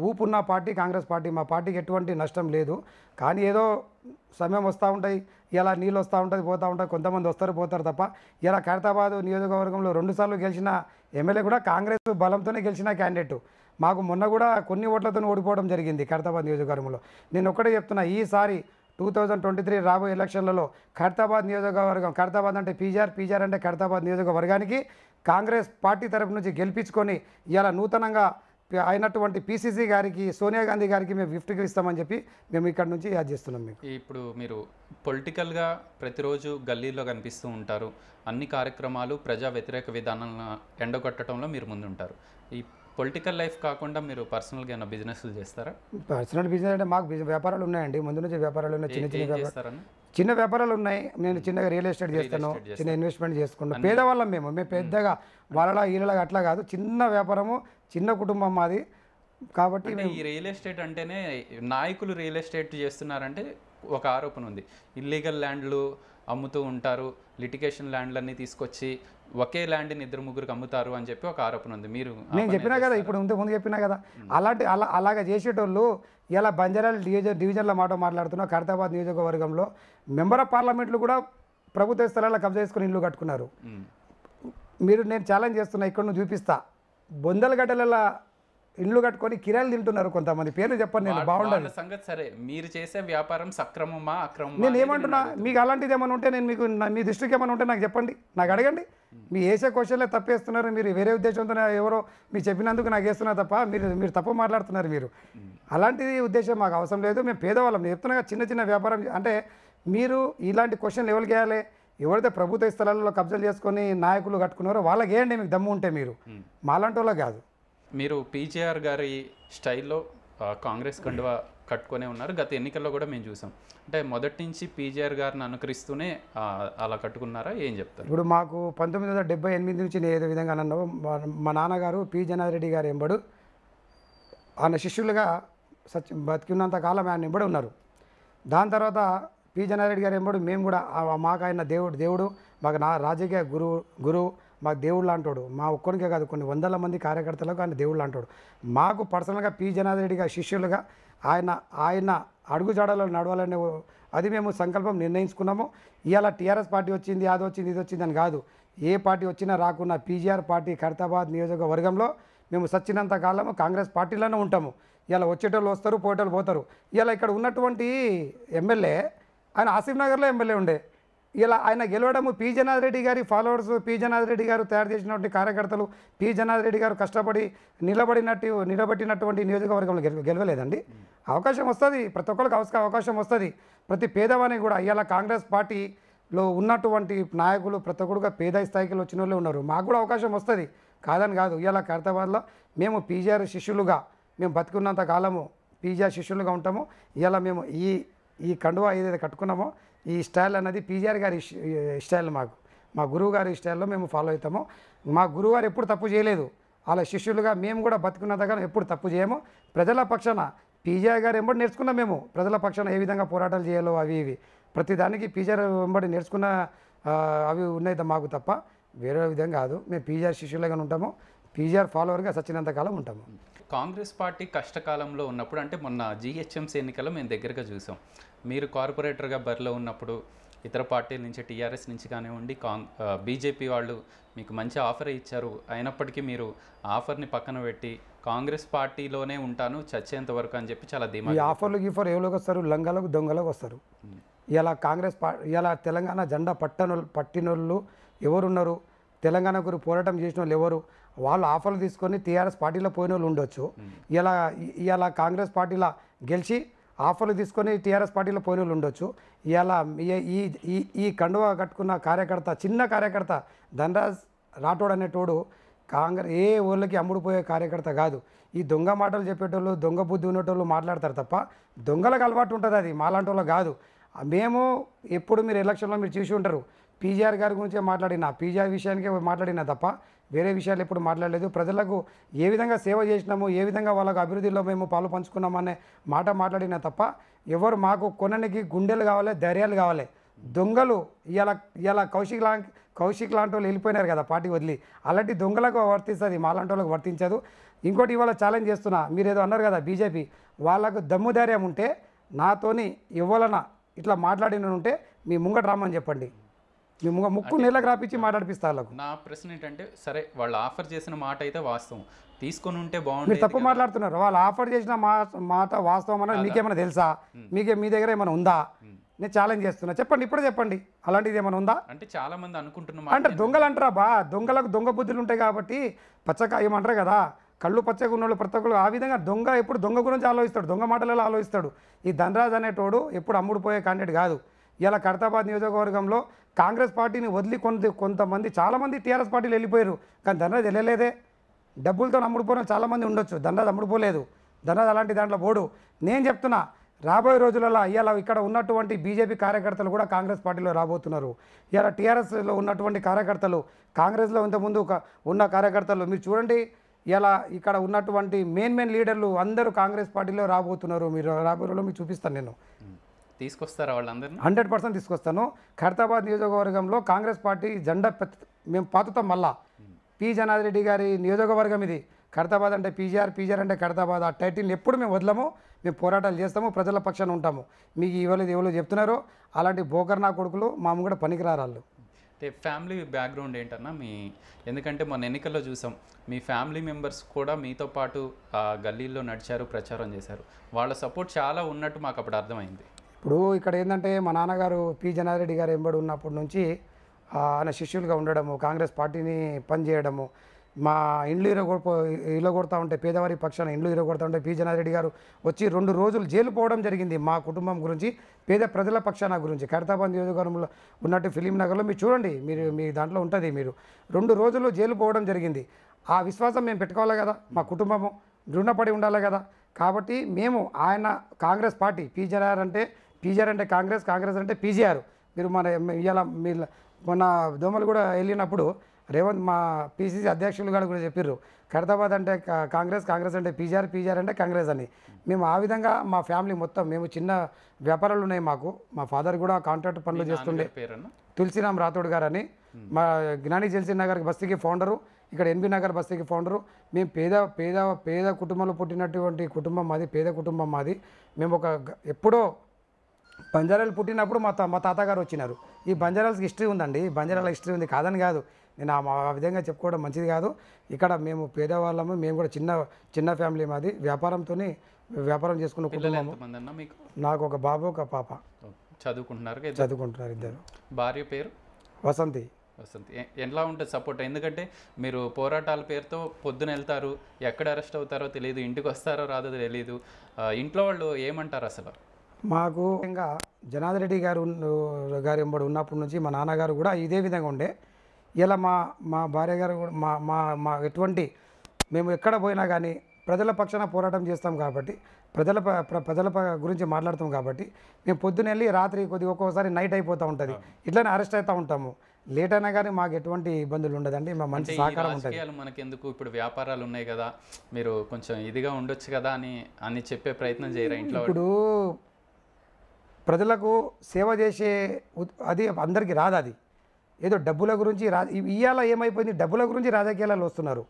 ఊపున్న పార్టీ కాంగ్రెస్ పార్టీ మా పార్టీకి ఎటువంటి నష్టం లేదు కానీ ఏదో సమయం వస్తూ ఉంటాయి ఇలా నీళ్ళు వస్తూ ఉంటుంది పోతూ ఉంటాయి కొంతమంది వస్తారు పోతారు తప్ప ఇలా ఖైరతాబాద్ నియోజకవర్గంలో రెండుసార్లు గెలిచిన ఎమ్మెల్యే కూడా కాంగ్రెస్ బలంతోనే గెలిచిన క్యాండిడేట్ మాకు మొన్న కూడా కొన్ని ఓట్లతో ఓడిపోవడం జరిగింది ఖైరతాబాద్ నియోజకవర్గంలో నేను ఒక్కటే చెప్తున్నా ఈసారి టూ థౌజండ్ ట్వంటీ త్రీ రాబోయే ఎలక్షన్లలో ఖైరతాబాద్ నియోజకవర్గం ఖైరతాబాద్ అంటే పీజార్ పీజార్ అంటే ఖైరతాబాద్ నియోజకవర్గానికి కాంగ్రెస్ పార్టీ తరపు నుంచి గెలిపించుకొని ఇలా నూతనంగా అయినటువంటి పిసిసి గారికి సోనియా గాంధీ గారికి మేము గిఫ్ట్గా ఇస్తామని చెప్పి మేము ఇక్కడ నుంచి యాద్ చేస్తున్నాం మీకు ఇప్పుడు మీరు పొలిటికల్గా ప్రతిరోజు గల్లీలో కనిపిస్తూ ఉంటారు అన్ని కార్యక్రమాలు ప్రజా వ్యతిరేక విధానాలను ఎండగొట్టడంలో మీరు ముందుంటారు ఈ పొలిటికల్ లైఫ్ కాకుండా మీరు పర్సనల్గా ఏమైనా బిజినెస్లు చేస్తారా పర్సనల్ బిజినెస్ అంటే మాకు వ్యాపారాలు ఉన్నాయండి ముందు నుంచి వ్యాపారాలు ఉన్నాయి చిన్న చిన్న వ్యాపారాలు చిన్న వ్యాపారాలు ఉన్నాయి నేను చిన్నగా రియల్ ఎస్టేట్ చేస్తాను చిన్న ఇన్వెస్ట్మెంట్ చేసుకుంటాను పేదవాళ్ళం మేము మేము పెద్దగా వాళ్ళలా ఈలలాగా అట్లా కాదు చిన్న వ్యాపారము చిన్న కుటుంబం మాది కాబట్టి ఈ రియల్ ఎస్టేట్ అంటేనే నాయకులు రియల్ ఎస్టేట్ చేస్తున్నారంటే ఒక ఆరోపణ ఉంది ఇల్లీగల్ ల్యాండ్లు అమ్ముతూ ఉంటారు లిటికేషన్ ల్యాండ్లన్నీ తీసుకొచ్చి ఒకే ల్యాండ్ని ఇద్దరు ముగ్గురికి అమ్ముతారు అని చెప్పి ఒక ఆరోపణ ఉంది మీరు నేను చెప్పినా కదా ఇప్పుడు ముందు ముందు చెప్పినా కదా అలాంటి అలా అలాగ చేసేటోళ్ళు ఇలా బంజారాల డివిజన్ డివిజన్ల మాట మాట్లాడుతున్నా ఖరీదాబాద్ నియోజకవర్గంలో మెంబర్ ఆఫ్ పార్లమెంట్లు కూడా ప్రభుత్వ స్థలాల్లో కబ్జా చేసుకుని ఇల్లు కట్టుకున్నారు మీరు నేను ఛాలెంజ్ చేస్తున్నా ఇక్కడ నువ్వు చూపిస్తా బొందలగడ్డల ఇల్లు కట్టుకొని కిరాయిలు తింటున్నారు కొంతమంది పేర్లు చెప్పండి నేను బాగుండాలి సంగతి సరే మీరు చేసే వ్యాపారం సక్రమమా అక్రమమా నేను ఏమంటున్నా మీకు అలాంటిది ఏమైనా ఉంటే నేను మీకు మీ దృష్టికి ఏమైనా ఉంటే నాకు చెప్పండి నాకు అడగండి మీ వేసే క్వశ్చన్లే తప్పేస్తున్నారు మీరు వేరే ఉద్దేశంతో ఎవరో మీరు చెప్పినందుకు నాకు వేస్తున్నారు తప్ప మీరు మీరు తప్పు మాట్లాడుతున్నారు మీరు అలాంటిది ఉద్దేశం మాకు అవసరం లేదు మేము పేదవాళ్ళం చెప్తున్నా చిన్న చిన్న వ్యాపారం అంటే మీరు ఇలాంటి క్వశ్చన్లు ఎవరికి వేయాలి ఎవరైతే ప్రభుత్వ స్థలాల్లో కబ్జాలు చేసుకొని నాయకులు కట్టుకున్నారో వాళ్ళకి వేయండి మీకు దమ్ము ఉంటే మీరు మాలాంటి కాదు మీరు పీజేఆర్ గారి స్టైల్లో కాంగ్రెస్ కండువా కట్టుకునే ఉన్నారు గత ఎన్నికల్లో కూడా మేము చూసాం అంటే మొదటి నుంచి పీజేఆర్ గారిని అనుకరిస్తూనే అలా కట్టుకున్నారా ఏం చెప్తారు ఇప్పుడు మాకు పంతొమ్మిది వందల డెబ్బై ఎనిమిది నుంచి నేను ఏదో విధంగా అన్నావు మా నాన్నగారు పి జనారెడ్డి గారు ఎంబడు ఆయన శిష్యులుగా సత్య బతికున్నంత కాలం ఆయన ఎంబడి ఉన్నారు దాని తర్వాత పి జనారెడ్డి గారు ఎంబడు మేము కూడా మాకు ఆయన దేవుడు దేవుడు మాకు నా రాజకీయ గురువు గురువు మాకు దేవుళ్ళు అంటాడు మా ఒక్కరికే కాదు కొన్ని వందల మంది కార్యకర్తలకు ఆయన దేవుళ్ళు అంటాడు మాకు పర్సనల్గా పి జనార్దరెడ్డిగా శిష్యులుగా ఆయన ఆయన అడుగుజాడలో నడవాలనే అది మేము సంకల్పం నిర్ణయించుకున్నాము ఇవాళ టీఆర్ఎస్ పార్టీ వచ్చింది అది వచ్చింది ఇది వచ్చింది అని కాదు ఏ పార్టీ వచ్చినా రాకున్నా పీజీఆర్ పార్టీ ఖైరతాబాద్ నియోజకవర్గంలో మేము సచ్చినంత కాలము కాంగ్రెస్ పార్టీలోనే ఉంటాము ఇలా వచ్చేటోళ్ళు వస్తారు పోయేటోళ్ళు పోతారు ఇలా ఇక్కడ ఉన్నటువంటి ఎమ్మెల్యే ఆయన ఆసిఫ్ నగర్లో ఎమ్మెల్యే ఉండే ఇలా ఆయన గెలవడము పి జనాథ్ రెడ్డి గారి ఫాలోవర్స్ పి జనాథ్ రెడ్డి గారు తయారు చేసినటువంటి కార్యకర్తలు పి జనాథ్ రెడ్డి గారు కష్టపడి నిలబడినట్టు నిలబెట్టినటువంటి నియోజకవర్గంలో గెలవలేదండి అవకాశం వస్తుంది ప్రతి ఒక్కరికి అవకాశం వస్తుంది ప్రతి పేదవానికి కూడా ఇలా కాంగ్రెస్ పార్టీలో ఉన్నటువంటి నాయకులు ప్రతి ఒక్కరుగా పేద స్థాయికి వచ్చిన ఉన్నారు మాకు కూడా అవకాశం వస్తుంది కాదని కాదు ఇలా ఖైరతాబాద్లో మేము పీజీఆర్ శిష్యులుగా మేము బతికున్నంత కాలము పీజీఆర్ శిష్యులుగా ఉంటాము ఇలా మేము ఈ ఈ కండువా ఏదైతే కట్టుకున్నామో ఈ స్టైల్ అనేది పీజీఆర్ గారి స్టైల్ మాకు మా గురువు గారి స్టైల్లో మేము ఫాలో అవుతాము మా గురువు గారు ఎప్పుడు తప్పు చేయలేదు అలా శిష్యులుగా మేము కూడా బతుకున్న దగ్గర ఎప్పుడు తప్పు చేయము ప్రజల పక్షాన పీజీఆర్ గారు ఎంబడి నేర్చుకున్నాం మేము ప్రజల పక్షాన ఏ విధంగా పోరాటాలు చేయాలో అవి ఇవి ప్రతిదానికి పీజీఆర్ వెంబడి నేర్చుకున్న అవి ఉన్నాయి మాకు తప్ప వేరే విధంగా కాదు మేము పీజీఆర్ శిష్యులుగానే ఉంటాము పీజీఆర్ ఫాలోవర్గా సచ్చినంతకాలం ఉంటాము కాంగ్రెస్ పార్టీ కష్టకాలంలో ఉన్నప్పుడు అంటే మొన్న జిహెచ్ఎంసీ ఎన్నికల్లో మేము దగ్గరగా చూసాం మీరు కార్పొరేటర్గా బరిలో ఉన్నప్పుడు ఇతర పార్టీల నుంచి టీఆర్ఎస్ నుంచి కానివ్వండి కాంగ్ బీజేపీ వాళ్ళు మీకు మంచి ఆఫర్ ఇచ్చారు అయినప్పటికీ మీరు ఆఫర్ని పక్కన పెట్టి కాంగ్రెస్ పార్టీలోనే ఉంటాను చచ్చేంత వరకు అని చెప్పి చాలా ధీమా ఈ ఆఫర్లు గీఫర్ ఎవరికి వస్తారు లంగలకు దొంగలకు వస్తారు ఇలా కాంగ్రెస్ పా ఇలా తెలంగాణ జెండా పట్టనోళ్ళు పట్టినోళ్ళు ఎవరున్నారు తెలంగాణ గురి పోరాటం చేసిన వాళ్ళు ఎవరు వాళ్ళు ఆఫర్లు తీసుకొని టీఆర్ఎస్ పార్టీలో పోయిన వాళ్ళు ఉండొచ్చు ఇలా ఇలా కాంగ్రెస్ పార్టీలో గెలిచి ఆఫర్లు తీసుకొని టీఆర్ఎస్ పార్టీలో పోయిన వాళ్ళు ఉండొచ్చు ఇలా ఈ ఈ కండువా కట్టుకున్న కార్యకర్త చిన్న కార్యకర్త ధనరాజ్ రాఠోడ్ అనేటోడు కాంగ్రెస్ ఏ ఊళ్ళకి అమ్ముడుపోయే కార్యకర్త కాదు ఈ దొంగ మాటలు చెప్పేటోళ్ళు దొంగ బుద్ధి ఉన్నటోళ్ళు మాట్లాడతారు తప్ప దొంగలకు అలవాటు ఉంటుంది అది మాలాంటి కాదు మేము ఎప్పుడు మీరు ఎలక్షన్లో మీరు చూసి ఉంటారు పీజీఆర్ గారి గురించే మాట్లాడిన పీజీఆర్ విషయానికే మాట్లాడినా తప్ప వేరే విషయాలు ఎప్పుడు మాట్లాడలేదు ప్రజలకు ఏ విధంగా సేవ చేసినాము ఏ విధంగా వాళ్ళకు అభివృద్ధిలో మేము పాలు పంచుకున్నామనే మాట మాట్లాడినా తప్ప ఎవరు మాకు కొనడానికి గుండెలు కావాలి ధైర్యాలు కావాలి దొంగలు ఇలా ఇలా కౌశిక్ లా కౌశిక్ లాంటి వాళ్ళు వెళ్ళిపోయినారు కదా పార్టీ వదిలి అలాంటి దొంగలకు వర్తిస్తుంది మా లాంటి వాళ్ళకు వర్తించదు ఇంకోటి ఇవాళ ఛాలెంజ్ చేస్తున్నా మీరు ఏదో అన్నారు కదా బీజేపీ వాళ్ళకు దమ్ము ధైర్యం ఉంటే నాతోని ఇవ్వాలన్నా ఇట్లా మాట్లాడిన ఉంటే మీ ముంగట రామని చెప్పండి మేము ముక్కు నీళ్ళకి రాపించి మాట్లాడిపిస్తా వాళ్ళకు నా ప్రశ్న ఏంటంటే సరే వాళ్ళు ఆఫర్ చేసిన మాట అయితే వాస్తవం తీసుకొని ఉంటే బాగుంది మీరు తప్పు మాట్లాడుతున్నారు వాళ్ళు ఆఫర్ చేసిన మాట వాస్తవం అన్నది మీకేమైనా తెలుసా మీకే మీ దగ్గర ఏమైనా ఉందా నేను ఛాలెంజ్ చేస్తున్నా చెప్పండి ఇప్పుడే చెప్పండి అలాంటిది ఏమైనా ఉందా అంటే చాలా మంది అనుకుంటున్నాం అంటే దొంగలు అంటారా బా దొంగలకు దొంగ బుద్ధులు ఉంటాయి కాబట్టి పచ్చకాయ ఏమంటారు కదా కళ్ళు పచ్చగా ఉన్నోళ్ళు ప్రతి ఒక్కరు ఆ విధంగా దొంగ ఎప్పుడు దొంగ గురించి ఆలోచిస్తాడు దొంగ మాటలలో ఆలోచిస్తాడు ఈ ధనరాజ్ అనేటోడు ఎప్పుడు అమ్ముడు పోయే కాండిడేట్ కాదు ఇలా ఖడతాబాద్ నియోజకవర్గంలో కాంగ్రెస్ పార్టీని వదిలి కొంత కొంతమంది చాలామంది టీఆర్ఎస్ పార్టీలు వెళ్ళిపోయారు కానీ ధనరాజ్ వెళ్ళలేదే డబ్బులతో అమ్ముడుపోయిన చాలామంది ఉండొచ్చు ధనరాజ్ అమ్ముడుపోలేదు ధనరాజ్ అలాంటి దాంట్లో పోడు నేను చెప్తున్నా రాబోయే రోజులలో అయ్యాల ఇక్కడ ఉన్నటువంటి బీజేపీ కార్యకర్తలు కూడా కాంగ్రెస్ పార్టీలో రాబోతున్నారు ఇవాళ టీఆర్ఎస్లో ఉన్నటువంటి కార్యకర్తలు కాంగ్రెస్లో ఇంతకుముందు ఉన్న కార్యకర్తలు మీరు చూడండి ఇలా ఇక్కడ ఉన్నటువంటి మెయిన్ మెయిన్ లీడర్లు అందరూ కాంగ్రెస్ పార్టీలో రాబోతున్నారు మీరు రాబోయే రోజుల్లో మీకు చూపిస్తాను నేను తీసుకొస్తారా వాళ్ళందరినీ హండ్రెడ్ పర్సెంట్ తీసుకొస్తాను ఖైరతాబాద్ నియోజకవర్గంలో కాంగ్రెస్ పార్టీ జెండా మేము పాతుతాం మళ్ళా hmm. పి రెడ్డి గారి నియోజకవర్గం ఇది ఖైరతాబాద్ అంటే పీజీఆర్ పీజీఆర్ అంటే ఖైరతాబాద్ ఆ టైటిల్ని ఎప్పుడు మేము వదలము మేము పోరాటాలు చేస్తాము ప్రజల పక్షాన ఉంటాము మీకు ఇవ్వలేదు ఎవరో చెప్తున్నారో అలాంటి బోకర్నా కొడుకులు మాము కూడా పనికిరారాళ్ళు అంటే ఫ్యామిలీ బ్యాక్గ్రౌండ్ ఏంటన్నా మీ ఎందుకంటే మొన్న ఎన్నికల్లో చూసాం మీ ఫ్యామిలీ మెంబర్స్ కూడా మీతో పాటు గల్లీల్లో నడిచారు ప్రచారం చేశారు వాళ్ళ సపోర్ట్ చాలా ఉన్నట్టు మాకు అప్పుడు అర్థమైంది ఇప్పుడు ఇక్కడ ఏంటంటే మా నాన్నగారు పి జనారెడ్డి గారు ఎంబడి ఉన్నప్పటి నుంచి ఆయన శిష్యులుగా ఉండడము కాంగ్రెస్ పార్టీని పనిచేయడము మా ఇండ్లు ఇల్లు కొడతా ఉంటే పేదవారి పక్షాన ఇండ్లు ఇరగొడతా ఉంటే పి జనారెడ్డి గారు వచ్చి రెండు రోజులు జైలు పోవడం జరిగింది మా కుటుంబం గురించి పేద ప్రజల పక్షాన గురించి ఖైరతాబాద్ నియోజకవర్గంలో ఉన్నట్టు ఫిలిం నగర్లో మీరు చూడండి మీరు మీ దాంట్లో ఉంటుంది మీరు రెండు రోజులు జైలు పోవడం జరిగింది ఆ విశ్వాసం మేము పెట్టుకోవాలి కదా మా కుటుంబము రుణపడి ఉండాలి కదా కాబట్టి మేము ఆయన కాంగ్రెస్ పార్టీ పీజనార్ అంటే పీజీఆర్ అంటే కాంగ్రెస్ కాంగ్రెస్ అంటే పీజీఆర్ మీరు మన ఇవాళ మీరు మొన్న దోమలు కూడా వెళ్ళినప్పుడు రేవంత్ మా పీసీసీ అధ్యక్షులు గారు కూడా చెప్పారు ఖైరతాబాద్ అంటే కాంగ్రెస్ కాంగ్రెస్ అంటే పీజీఆర్ పీజీఆర్ అంటే కాంగ్రెస్ అని మేము ఆ విధంగా మా ఫ్యామిలీ మొత్తం మేము చిన్న వ్యాపారాలు ఉన్నాయి మాకు మా ఫాదర్ కూడా కాంట్రాక్ట్ పనులు చేస్తుండే తులసిరామ్ రాథోడ్ గారు అని మా జ్ఞాని జెల్సీ నగర్ బస్తీకి ఫౌండరు ఇక్కడ ఎన్బి నగర్ బస్తీకి ఫౌండరు మేము పేద పేద పేద కుటుంబంలో పుట్టినటువంటి కుటుంబం మాది పేద కుటుంబం మాది మేము ఒక ఎప్పుడో బంజారాలు పుట్టినప్పుడు మా మా తాతగారు వచ్చినారు ఈ బంజారాలకి హిస్టరీ ఉందండి బంజారాల హిస్టరీ ఉంది కాదని కాదు నేను ఆ విధంగా చెప్పుకోవడం మంచిది కాదు ఇక్కడ మేము పేదవాళ్ళము మేము కూడా చిన్న చిన్న ఫ్యామిలీ మాది వ్యాపారంతో వ్యాపారం చేసుకున్న కుటుంబం నాకు ఒక బాబు ఒక పాప చదువుకుంటున్నారు చదువుకుంటున్నారు ఇద్దరు భార్య పేరు వసంతి వసంతి ఎలా ఉంటుంది సపోర్ట్ ఎందుకంటే మీరు పోరాటాల పేరుతో పొద్దున వెళ్తారు ఎక్కడ అరెస్ట్ అవుతారో తెలియదు ఇంటికి వస్తారో రాదో తెలియదు ఇంట్లో వాళ్ళు ఏమంటారు అసలు మాకు ఇంకా జనార్దన్ రెడ్డి గారు గారు ఎంబడి ఉన్నప్పటి నుంచి మా నాన్నగారు కూడా ఇదే విధంగా ఉండే ఇలా మా మా భార్య గారు కూడా మా మా మా ఎటువంటి మేము ఎక్కడ పోయినా కానీ ప్రజల పక్షాన పోరాటం చేస్తాం కాబట్టి ప్రజల ప్రజల గురించి మాట్లాడతాం కాబట్టి మేము పొద్దున వెళ్ళి రాత్రి కొద్దిగా ఒక్కోసారి నైట్ అయిపోతూ ఉంటుంది ఇట్లానే అరెస్ట్ అవుతూ ఉంటాము లేట్ అయినా కానీ మాకు ఎటువంటి ఇబ్బందులు ఉండదండి మా మంచి సహకారం ఉంటుంది ఎందుకు ఇప్పుడు వ్యాపారాలు ఉన్నాయి కదా మీరు కొంచెం ఇదిగా ఉండొచ్చు కదా అని అని చెప్పే ప్రయత్నం చేయరా ఇంట్లో ఇప్పుడు ప్రజలకు సేవ చేసే అది అందరికీ రాదు అది ఏదో డబ్బుల గురించి రా ఇవాళ ఏమైపోయింది డబ్బుల గురించి రాజకీయాలలో వస్తున్నారు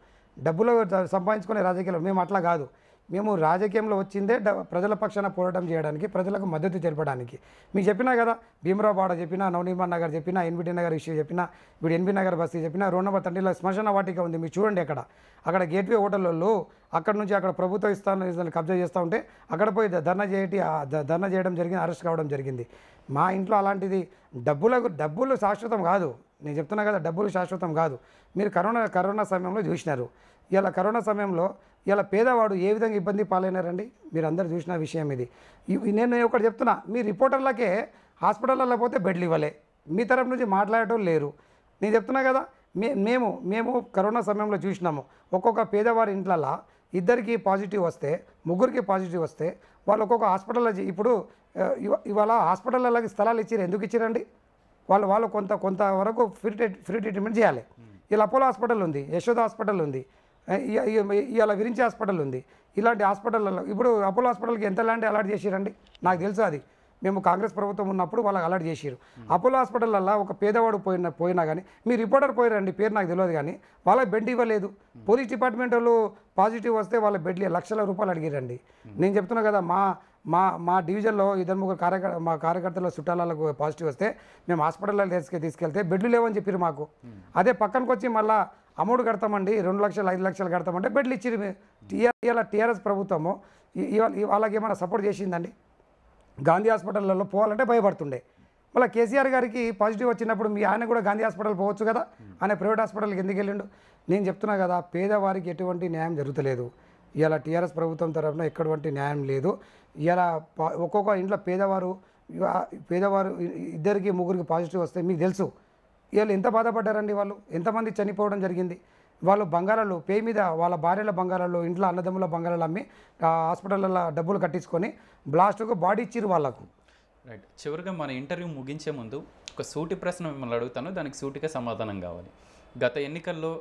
డబ్బులు సంపాదించుకునే రాజకీయాలు మేము అట్లా కాదు మేము రాజకీయంలో వచ్చిందే ప్రజల పక్షాన పోరాటం చేయడానికి ప్రజలకు మద్దతు తెలపడానికి మీకు చెప్పినా కదా భీమరావుపాడ చెప్పినా నవనీమాన్ నగర్ చెప్పినా ఎన్బిటి నగర్ ఇష్యూ చెప్పినా వీడు ఎన్బి నగర్ బస్తీ చెప్పినా రెండవ తండ్రిలో శ్మశాన వాటిక ఉంది మీరు చూడండి అక్కడ అక్కడ గేట్వే హోటల్లో అక్కడ నుంచి అక్కడ ప్రభుత్వ ఇస్తాను కబ్జా చేస్తూ ఉంటే అక్కడ పోయి ధర్నా చేయటి ధర్నా చేయడం జరిగింది అరెస్ట్ కావడం జరిగింది మా ఇంట్లో అలాంటిది డబ్బులకు డబ్బులు శాశ్వతం కాదు నేను చెప్తున్నా కదా డబ్బులు శాశ్వతం కాదు మీరు కరోనా కరోనా సమయంలో చూసినారు ఇలా కరోనా సమయంలో ఇలా పేదవాడు ఏ విధంగా ఇబ్బంది పాలైనారండి మీరు అందరు చూసిన విషయం ఇది నేను ఒకటి చెప్తున్నా మీ రిపోర్టర్లకే హాస్పిటల్లో పోతే బెడ్లు ఇవ్వలే మీ తరపు నుంచి మాట్లాడటం లేరు నేను చెప్తున్నా కదా మే మేము మేము కరోనా సమయంలో చూసినాము ఒక్కొక్క పేదవారి ఇంట్లల్లో ఇద్దరికి పాజిటివ్ వస్తే ముగ్గురికి పాజిటివ్ వస్తే వాళ్ళు ఒక్కొక్క హాస్పిటల్ ఇప్పుడు ఇవాళ హాస్పిటల్లోకి స్థలాలు ఇచ్చారు ఎందుకు ఇచ్చారండి వాళ్ళు వాళ్ళు కొంత కొంతవరకు ఫ్రీ ట్రీట్ ఫ్రీ ట్రీట్మెంట్ చేయాలి ఇలా అపోలో హాస్పిటల్ ఉంది యశోద హాస్పిటల్ ఉంది ఇలా విరించి హాస్పిటల్ ఉంది ఇలాంటి హాస్పిటల్లో ఇప్పుడు అపోలో హాస్పిటల్కి ఎంత ల్యాండ్ అలాట్ చేసిరండి నాకు తెలుసు అది మేము కాంగ్రెస్ ప్రభుత్వం ఉన్నప్పుడు వాళ్ళకి అలర్ట్ చేసారు అపోలో హాస్పిటల్లో ఒక పేదవాడు పోయిన పోయినా కానీ మీ రిపోర్టర్ పోయారండి పేరు నాకు తెలియదు కానీ వాళ్ళకి బెడ్ ఇవ్వలేదు పోలీస్ డిపార్ట్మెంట్ వాళ్ళు పాజిటివ్ వస్తే వాళ్ళ బెడ్ లక్షల రూపాయలు అడిగిరండి నేను చెప్తున్నా కదా మా మా మా డివిజన్లో ఇద్దరు ముగ్గురు కార్యకర్త మా కార్యకర్తల చుట్టాలకు పాజిటివ్ వస్తే మేము హాస్పిటల్లో తీసుకెళ్తే బెడ్లు లేవని చెప్పారు మాకు అదే పక్కనకు వచ్చి మళ్ళీ అమౌంట్ కడతామండి రెండు లక్షలు ఐదు లక్షలు కడతామంటే బెడ్లు ఇచ్చింది టీఆర్ టీఆర్ఎస్ ప్రభుత్వము వాళ్ళకి ఏమైనా సపోర్ట్ చేసిందండి గాంధీ హాస్పిటల్లో పోవాలంటే భయపడుతుండే మళ్ళీ కేసీఆర్ గారికి పాజిటివ్ వచ్చినప్పుడు మీ ఆయన కూడా గాంధీ హాస్పిటల్ పోవచ్చు కదా ఆయన ప్రైవేట్ హాస్పిటల్కి ఎందుకు వెళ్ళిండు నేను చెప్తున్నా కదా పేదవారికి ఎటువంటి న్యాయం జరుగుతలేదు ఇలా టీఆర్ఎస్ ప్రభుత్వం తరఫున ఎక్కడువంటి న్యాయం లేదు ఇలా ఒక్కొక్క ఇంట్లో పేదవారు పేదవారు ఇద్దరికి ముగ్గురికి పాజిటివ్ వస్తే మీకు తెలుసు వీళ్ళు ఎంత బాధపడ్డారండి వాళ్ళు ఎంతమంది చనిపోవడం జరిగింది వాళ్ళు బంగారాలు పే మీద వాళ్ళ భార్యల బంగారాలు ఇంట్లో అన్నదమ్ముల బంగారాలు అమ్మి హాస్పిటల్లో డబ్బులు కట్టించుకొని బ్లాస్ట్కు బాడీ ఇచ్చిరు వాళ్ళకు రైట్ చివరిగా మన ఇంటర్వ్యూ ముగించే ముందు ఒక సూటి ప్రశ్న మిమ్మల్ని అడుగుతాను దానికి సూటిగా సమాధానం కావాలి గత ఎన్నికల్లో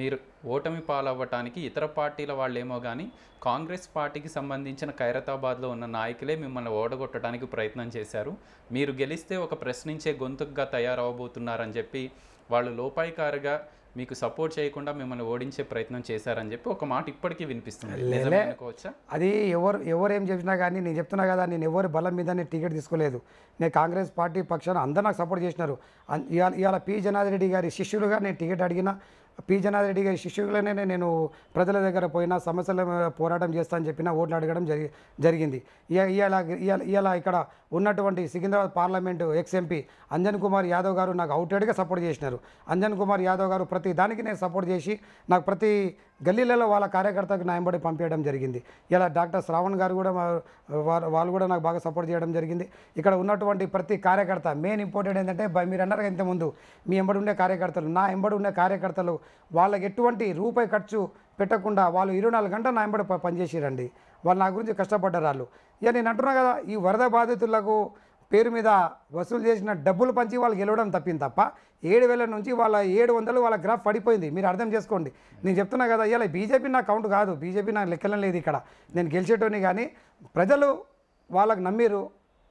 మీరు ఓటమి పాలవ్వటానికి ఇతర పార్టీల వాళ్ళేమో కానీ కాంగ్రెస్ పార్టీకి సంబంధించిన ఖైరతాబాద్లో ఉన్న నాయకులే మిమ్మల్ని ఓడగొట్టడానికి ప్రయత్నం చేశారు మీరు గెలిస్తే ఒక ప్రశ్నించే గొంతుగా తయారవబోతున్నారని చెప్పి వాళ్ళు లోపాయికారుగా మీకు సపోర్ట్ చేయకుండా మిమ్మల్ని ఓడించే ప్రయత్నం చేశారని చెప్పి ఒక మాట ఇప్పటికీ వినిపిస్తుంది అది ఎవరు ఎవరు ఏం చెప్పినా కానీ నేను చెప్తున్నా కదా నేను ఎవరు బలం మీద నేను టికెట్ తీసుకోలేదు నేను కాంగ్రెస్ పార్టీ పక్షాన అందరూ నాకు సపోర్ట్ చేసినారు ఇవాళ ఇవాళ పి జనార్దన్ రెడ్డి గారి శిష్యులుగా నేను టికెట్ అడిగినా పి జనారెడ్డి గారి శిష్యులనే నేను ప్రజల దగ్గర పోయినా సమస్యల పోరాటం చేస్తా అని చెప్పిన ఓట్లు అడగడం జరిగి జరిగింది ఇవాళ ఇవాళ ఇక్కడ ఉన్నటువంటి Secunderabad parliament ex MP Anjan Kumar Yadav గారు నాకు అవుటేడ్గా సపోర్ట్ చేసినారు అంజన్ కుమార్ యాదవ్ గారు ప్రతి దానికి నేను సపోర్ట్ చేసి నాకు ప్రతి గల్లీలలో వాళ్ళ కార్యకర్తకు న్యాయంబడి పంపించడం జరిగింది ఇలా డాక్టర్ శ్రావణ్ గారు కూడా వాళ్ళు కూడా నాకు బాగా సపోర్ట్ చేయడం జరిగింది ఇక్కడ ఉన్నటువంటి ప్రతి కార్యకర్త మెయిన్ ఇంపార్టెంట్ ఏంటంటే మీరు అన్నారు ఇంతకుముందు మీ ఎంబడి ఉండే కార్యకర్తలు నా ఎంబడి ఉండే కార్యకర్తలు వాళ్ళకి ఎటువంటి రూపాయి ఖర్చు పెట్టకుండా వాళ్ళు ఇరవై నాలుగు గంటలు నా ఎంబడి పనిచేసిరండి వాళ్ళు నా గురించి కష్టపడ్డారు వాళ్ళు ఇక నేను అంటున్నా కదా ఈ వరద బాధితులకు పేరు మీద వసూలు చేసిన డబ్బులు పంచి వాళ్ళు గెలవడం తప్పింది తప్ప ఏడు వేల నుంచి వాళ్ళ ఏడు వందలు వాళ్ళ గ్రాఫ్ పడిపోయింది మీరు అర్థం చేసుకోండి నేను చెప్తున్నా కదా ఇలా బీజేపీ నా కౌంట్ కాదు బీజేపీ నా లెక్కలం లేదు ఇక్కడ నేను గెలిచేటోని కానీ ప్రజలు వాళ్ళకు నమ్మిరు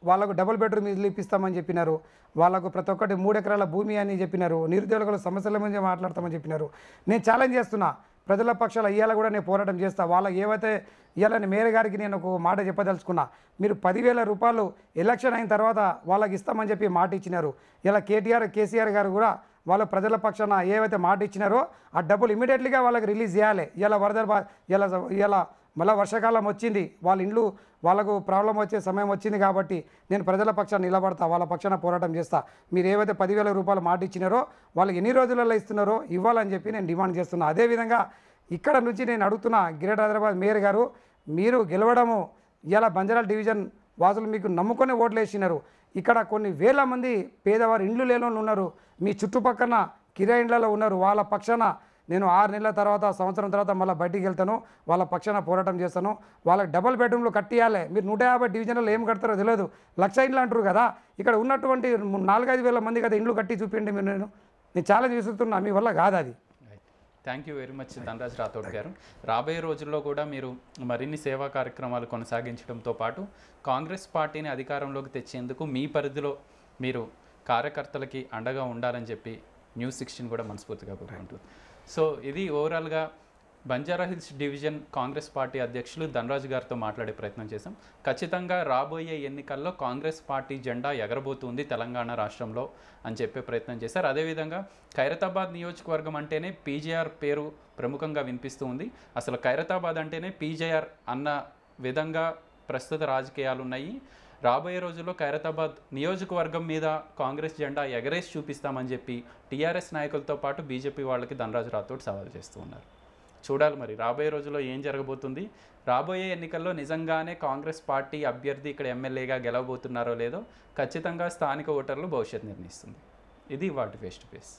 వాళ్ళకు డబుల్ బెడ్రూమ్ ఇల్లు ఇప్పిస్తామని చెప్పినారు వాళ్ళకు ప్రతి ఒక్కటి మూడు ఎకరాల భూమి అని చెప్పినారు నిరుద్యోగుల సమస్యల గురించి మాట్లాడతామని చెప్పినారు నేను ఛాలెంజ్ చేస్తున్నా ప్రజల పక్షాలు అయ్యేలా కూడా నేను పోరాటం చేస్తాను వాళ్ళకి ఏవైతే ఇవ్వాలని మేయర్ గారికి నేను ఒక మాట చెప్పదలుచుకున్నా మీరు పదివేల రూపాయలు ఎలక్షన్ అయిన తర్వాత వాళ్ళకి ఇస్తామని చెప్పి మాట ఇచ్చినారు ఇలా కేటీఆర్ కేసీఆర్ గారు కూడా వాళ్ళ ప్రజల పక్షాన ఏవైతే మాట ఇచ్చినారో ఆ డబ్బులు ఇమీడియట్లీగా వాళ్ళకి రిలీజ్ చేయాలి ఇలా వరద ఇలా ఇలా మళ్ళీ వర్షాకాలం వచ్చింది వాళ్ళ ఇండ్లు వాళ్ళకు ప్రాబ్లం వచ్చే సమయం వచ్చింది కాబట్టి నేను ప్రజల పక్షాన్ని నిలబడతా వాళ్ళ పక్షాన పోరాటం చేస్తా మీరు ఏవైతే పదివేల రూపాయలు మాట ఇచ్చినారో వాళ్ళకి ఎన్ని రోజులలో ఇస్తున్నారో ఇవ్వాలని చెప్పి నేను డిమాండ్ చేస్తున్నా అదేవిధంగా ఇక్కడ నుంచి నేను అడుగుతున్న గ్రేటర్ హైదరాబాద్ మేయర్ గారు మీరు గెలవడము ఇలా బంజారాల డివిజన్ వాసులు మీకు నమ్ముకొని ఓట్లు వేసినారు ఇక్కడ కొన్ని వేల మంది పేదవారు ఇండ్లు లేని ఉన్నారు మీ చుట్టుపక్కన కిరాయిండ్లలో ఉన్నారు వాళ్ళ పక్షాన నేను ఆరు నెలల తర్వాత సంవత్సరం తర్వాత మళ్ళీ బయటికి వెళ్తాను వాళ్ళ పక్షాన పోరాటం చేస్తాను వాళ్ళకి డబల్ బెడ్రూమ్లు కట్టియాలి మీరు నూట యాభై డివిజన్లో ఏం కడతారో తెలియదు లక్ష ఇండ్లు అంటారు కదా ఇక్కడ ఉన్నటువంటి నాలుగైదు వేల మంది కదా ఇండ్లు కట్టి చూపించండి మీరు నేను నేను ఛాలెంజ్ చూస్తున్నా మీ వల్ల కాదు అది thank you very much Dhanraj Rathod గారు రాబోయే రోజుల్లో కూడా మీరు మరిన్ని సేవా కార్యక్రమాలు కొనసాగించడంతో పాటు కాంగ్రెస్ పార్టీని అధికారంలోకి తెచ్చేందుకు మీ పరిధిలో మీరు కార్యకర్తలకి అండగా ఉండాలని చెప్పి న్యూస్ సిక్స్టీన్ కూడా మనస్ఫూర్తిగా కోరుకుంటుంది సో ఇది ఓవరాల్గా Banjara Hills division Congress party అధ్యక్షులు ధనరాజు గారితో మాట్లాడే ప్రయత్నం చేశాం ఖచ్చితంగా రాబోయే ఎన్నికల్లో కాంగ్రెస్ పార్టీ జెండా ఎగరబోతుంది తెలంగాణ రాష్ట్రంలో అని చెప్పే ప్రయత్నం చేశారు అదేవిధంగా ఖైరతాబాద్ నియోజకవర్గం అంటేనే పీజేఆర్ పేరు ప్రముఖంగా వినిపిస్తూ ఉంది అసలు ఖైరతాబాద్ అంటేనే పీజేఆర్ అన్న విధంగా ప్రస్తుత రాజకీయాలు ఉన్నాయి రాబోయే రోజుల్లో ఖైరతాబాద్ నియోజకవర్గం మీద కాంగ్రెస్ జెండా ఎగరేసి చూపిస్తామని చెప్పి టీఆర్ఎస్ నాయకులతో పాటు బీజేపీ వాళ్ళకి ధనరాజు రాథోడ్ సవాల్ చేస్తూ ఉన్నారు చూడాలి మరి రాబోయే రోజుల్లో ఏం జరగబోతుంది రాబోయే ఎన్నికల్లో నిజంగానే కాంగ్రెస్ పార్టీ అభ్యర్థి ఇక్కడ ఎమ్మెల్యేగా గెలవబోతున్నారో లేదో ఖచ్చితంగా స్థానిక ఓటర్లు భవిష్యత్తు నిర్ణయిస్తుంది ఇది వాటి ఫేస్ టు ఫేస్